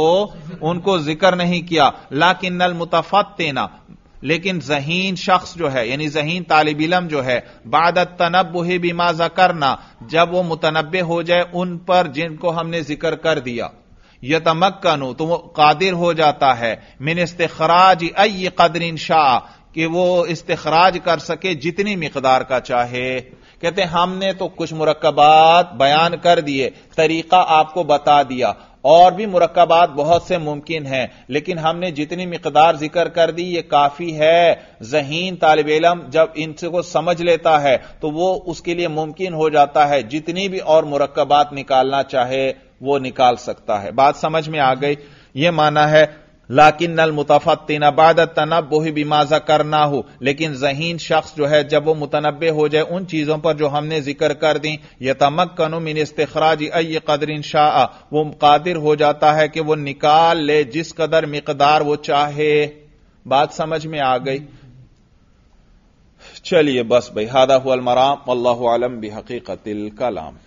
उनको जिक्र नहीं किया लाकिन नल मुतफत तेना लेकिन जहीन शख्स जो है यानी जहीन तालिब इलम जो है बाद तनब ही बीमाजा करना जब वो मुतनबे हो जाए उन पर जिनको हमने जिक्र कर दिया यतमक्कनु तो वो कादिर हो जाता है मिन इस्तराज अय इन शाह कि वो इस्तराज कर सके जितनी मकदार का चाहे कहते हमने तो कुछ मुरक्बात बयान कर दिए तरीका आपको बता दिया और भी मुरक्बात बहुत से मुमकिन है लेकिन हमने जितनी मकदार जिक्र कर दी ये काफी है जहीन तालब इलम जब इनको समझ लेता है तो वो उसके लिए मुमकिन हो जाता है जितनी भी और मुरक्बात निकालना चाहे वो निकाल सकता है बात समझ में आ गई ये माना है लाकिन नल मुतफ़ीन बाद तनब वही बिमाजा करना हो लेकिन जहीन शख्स जो है जब वो मुतनबे हो जाए उन चीजों पर जो हमने जिक्र कर दी यह तमक कनु मिन इस्तराज अय इन शाह वो कादिर हो जाता है कि वो निकाल ले जिस कदर मकदार वो चाहे बात समझ में आ गई चलिए बस भाई हादा हुआ मराम अल्लाह आलम बी हकीकत कलाम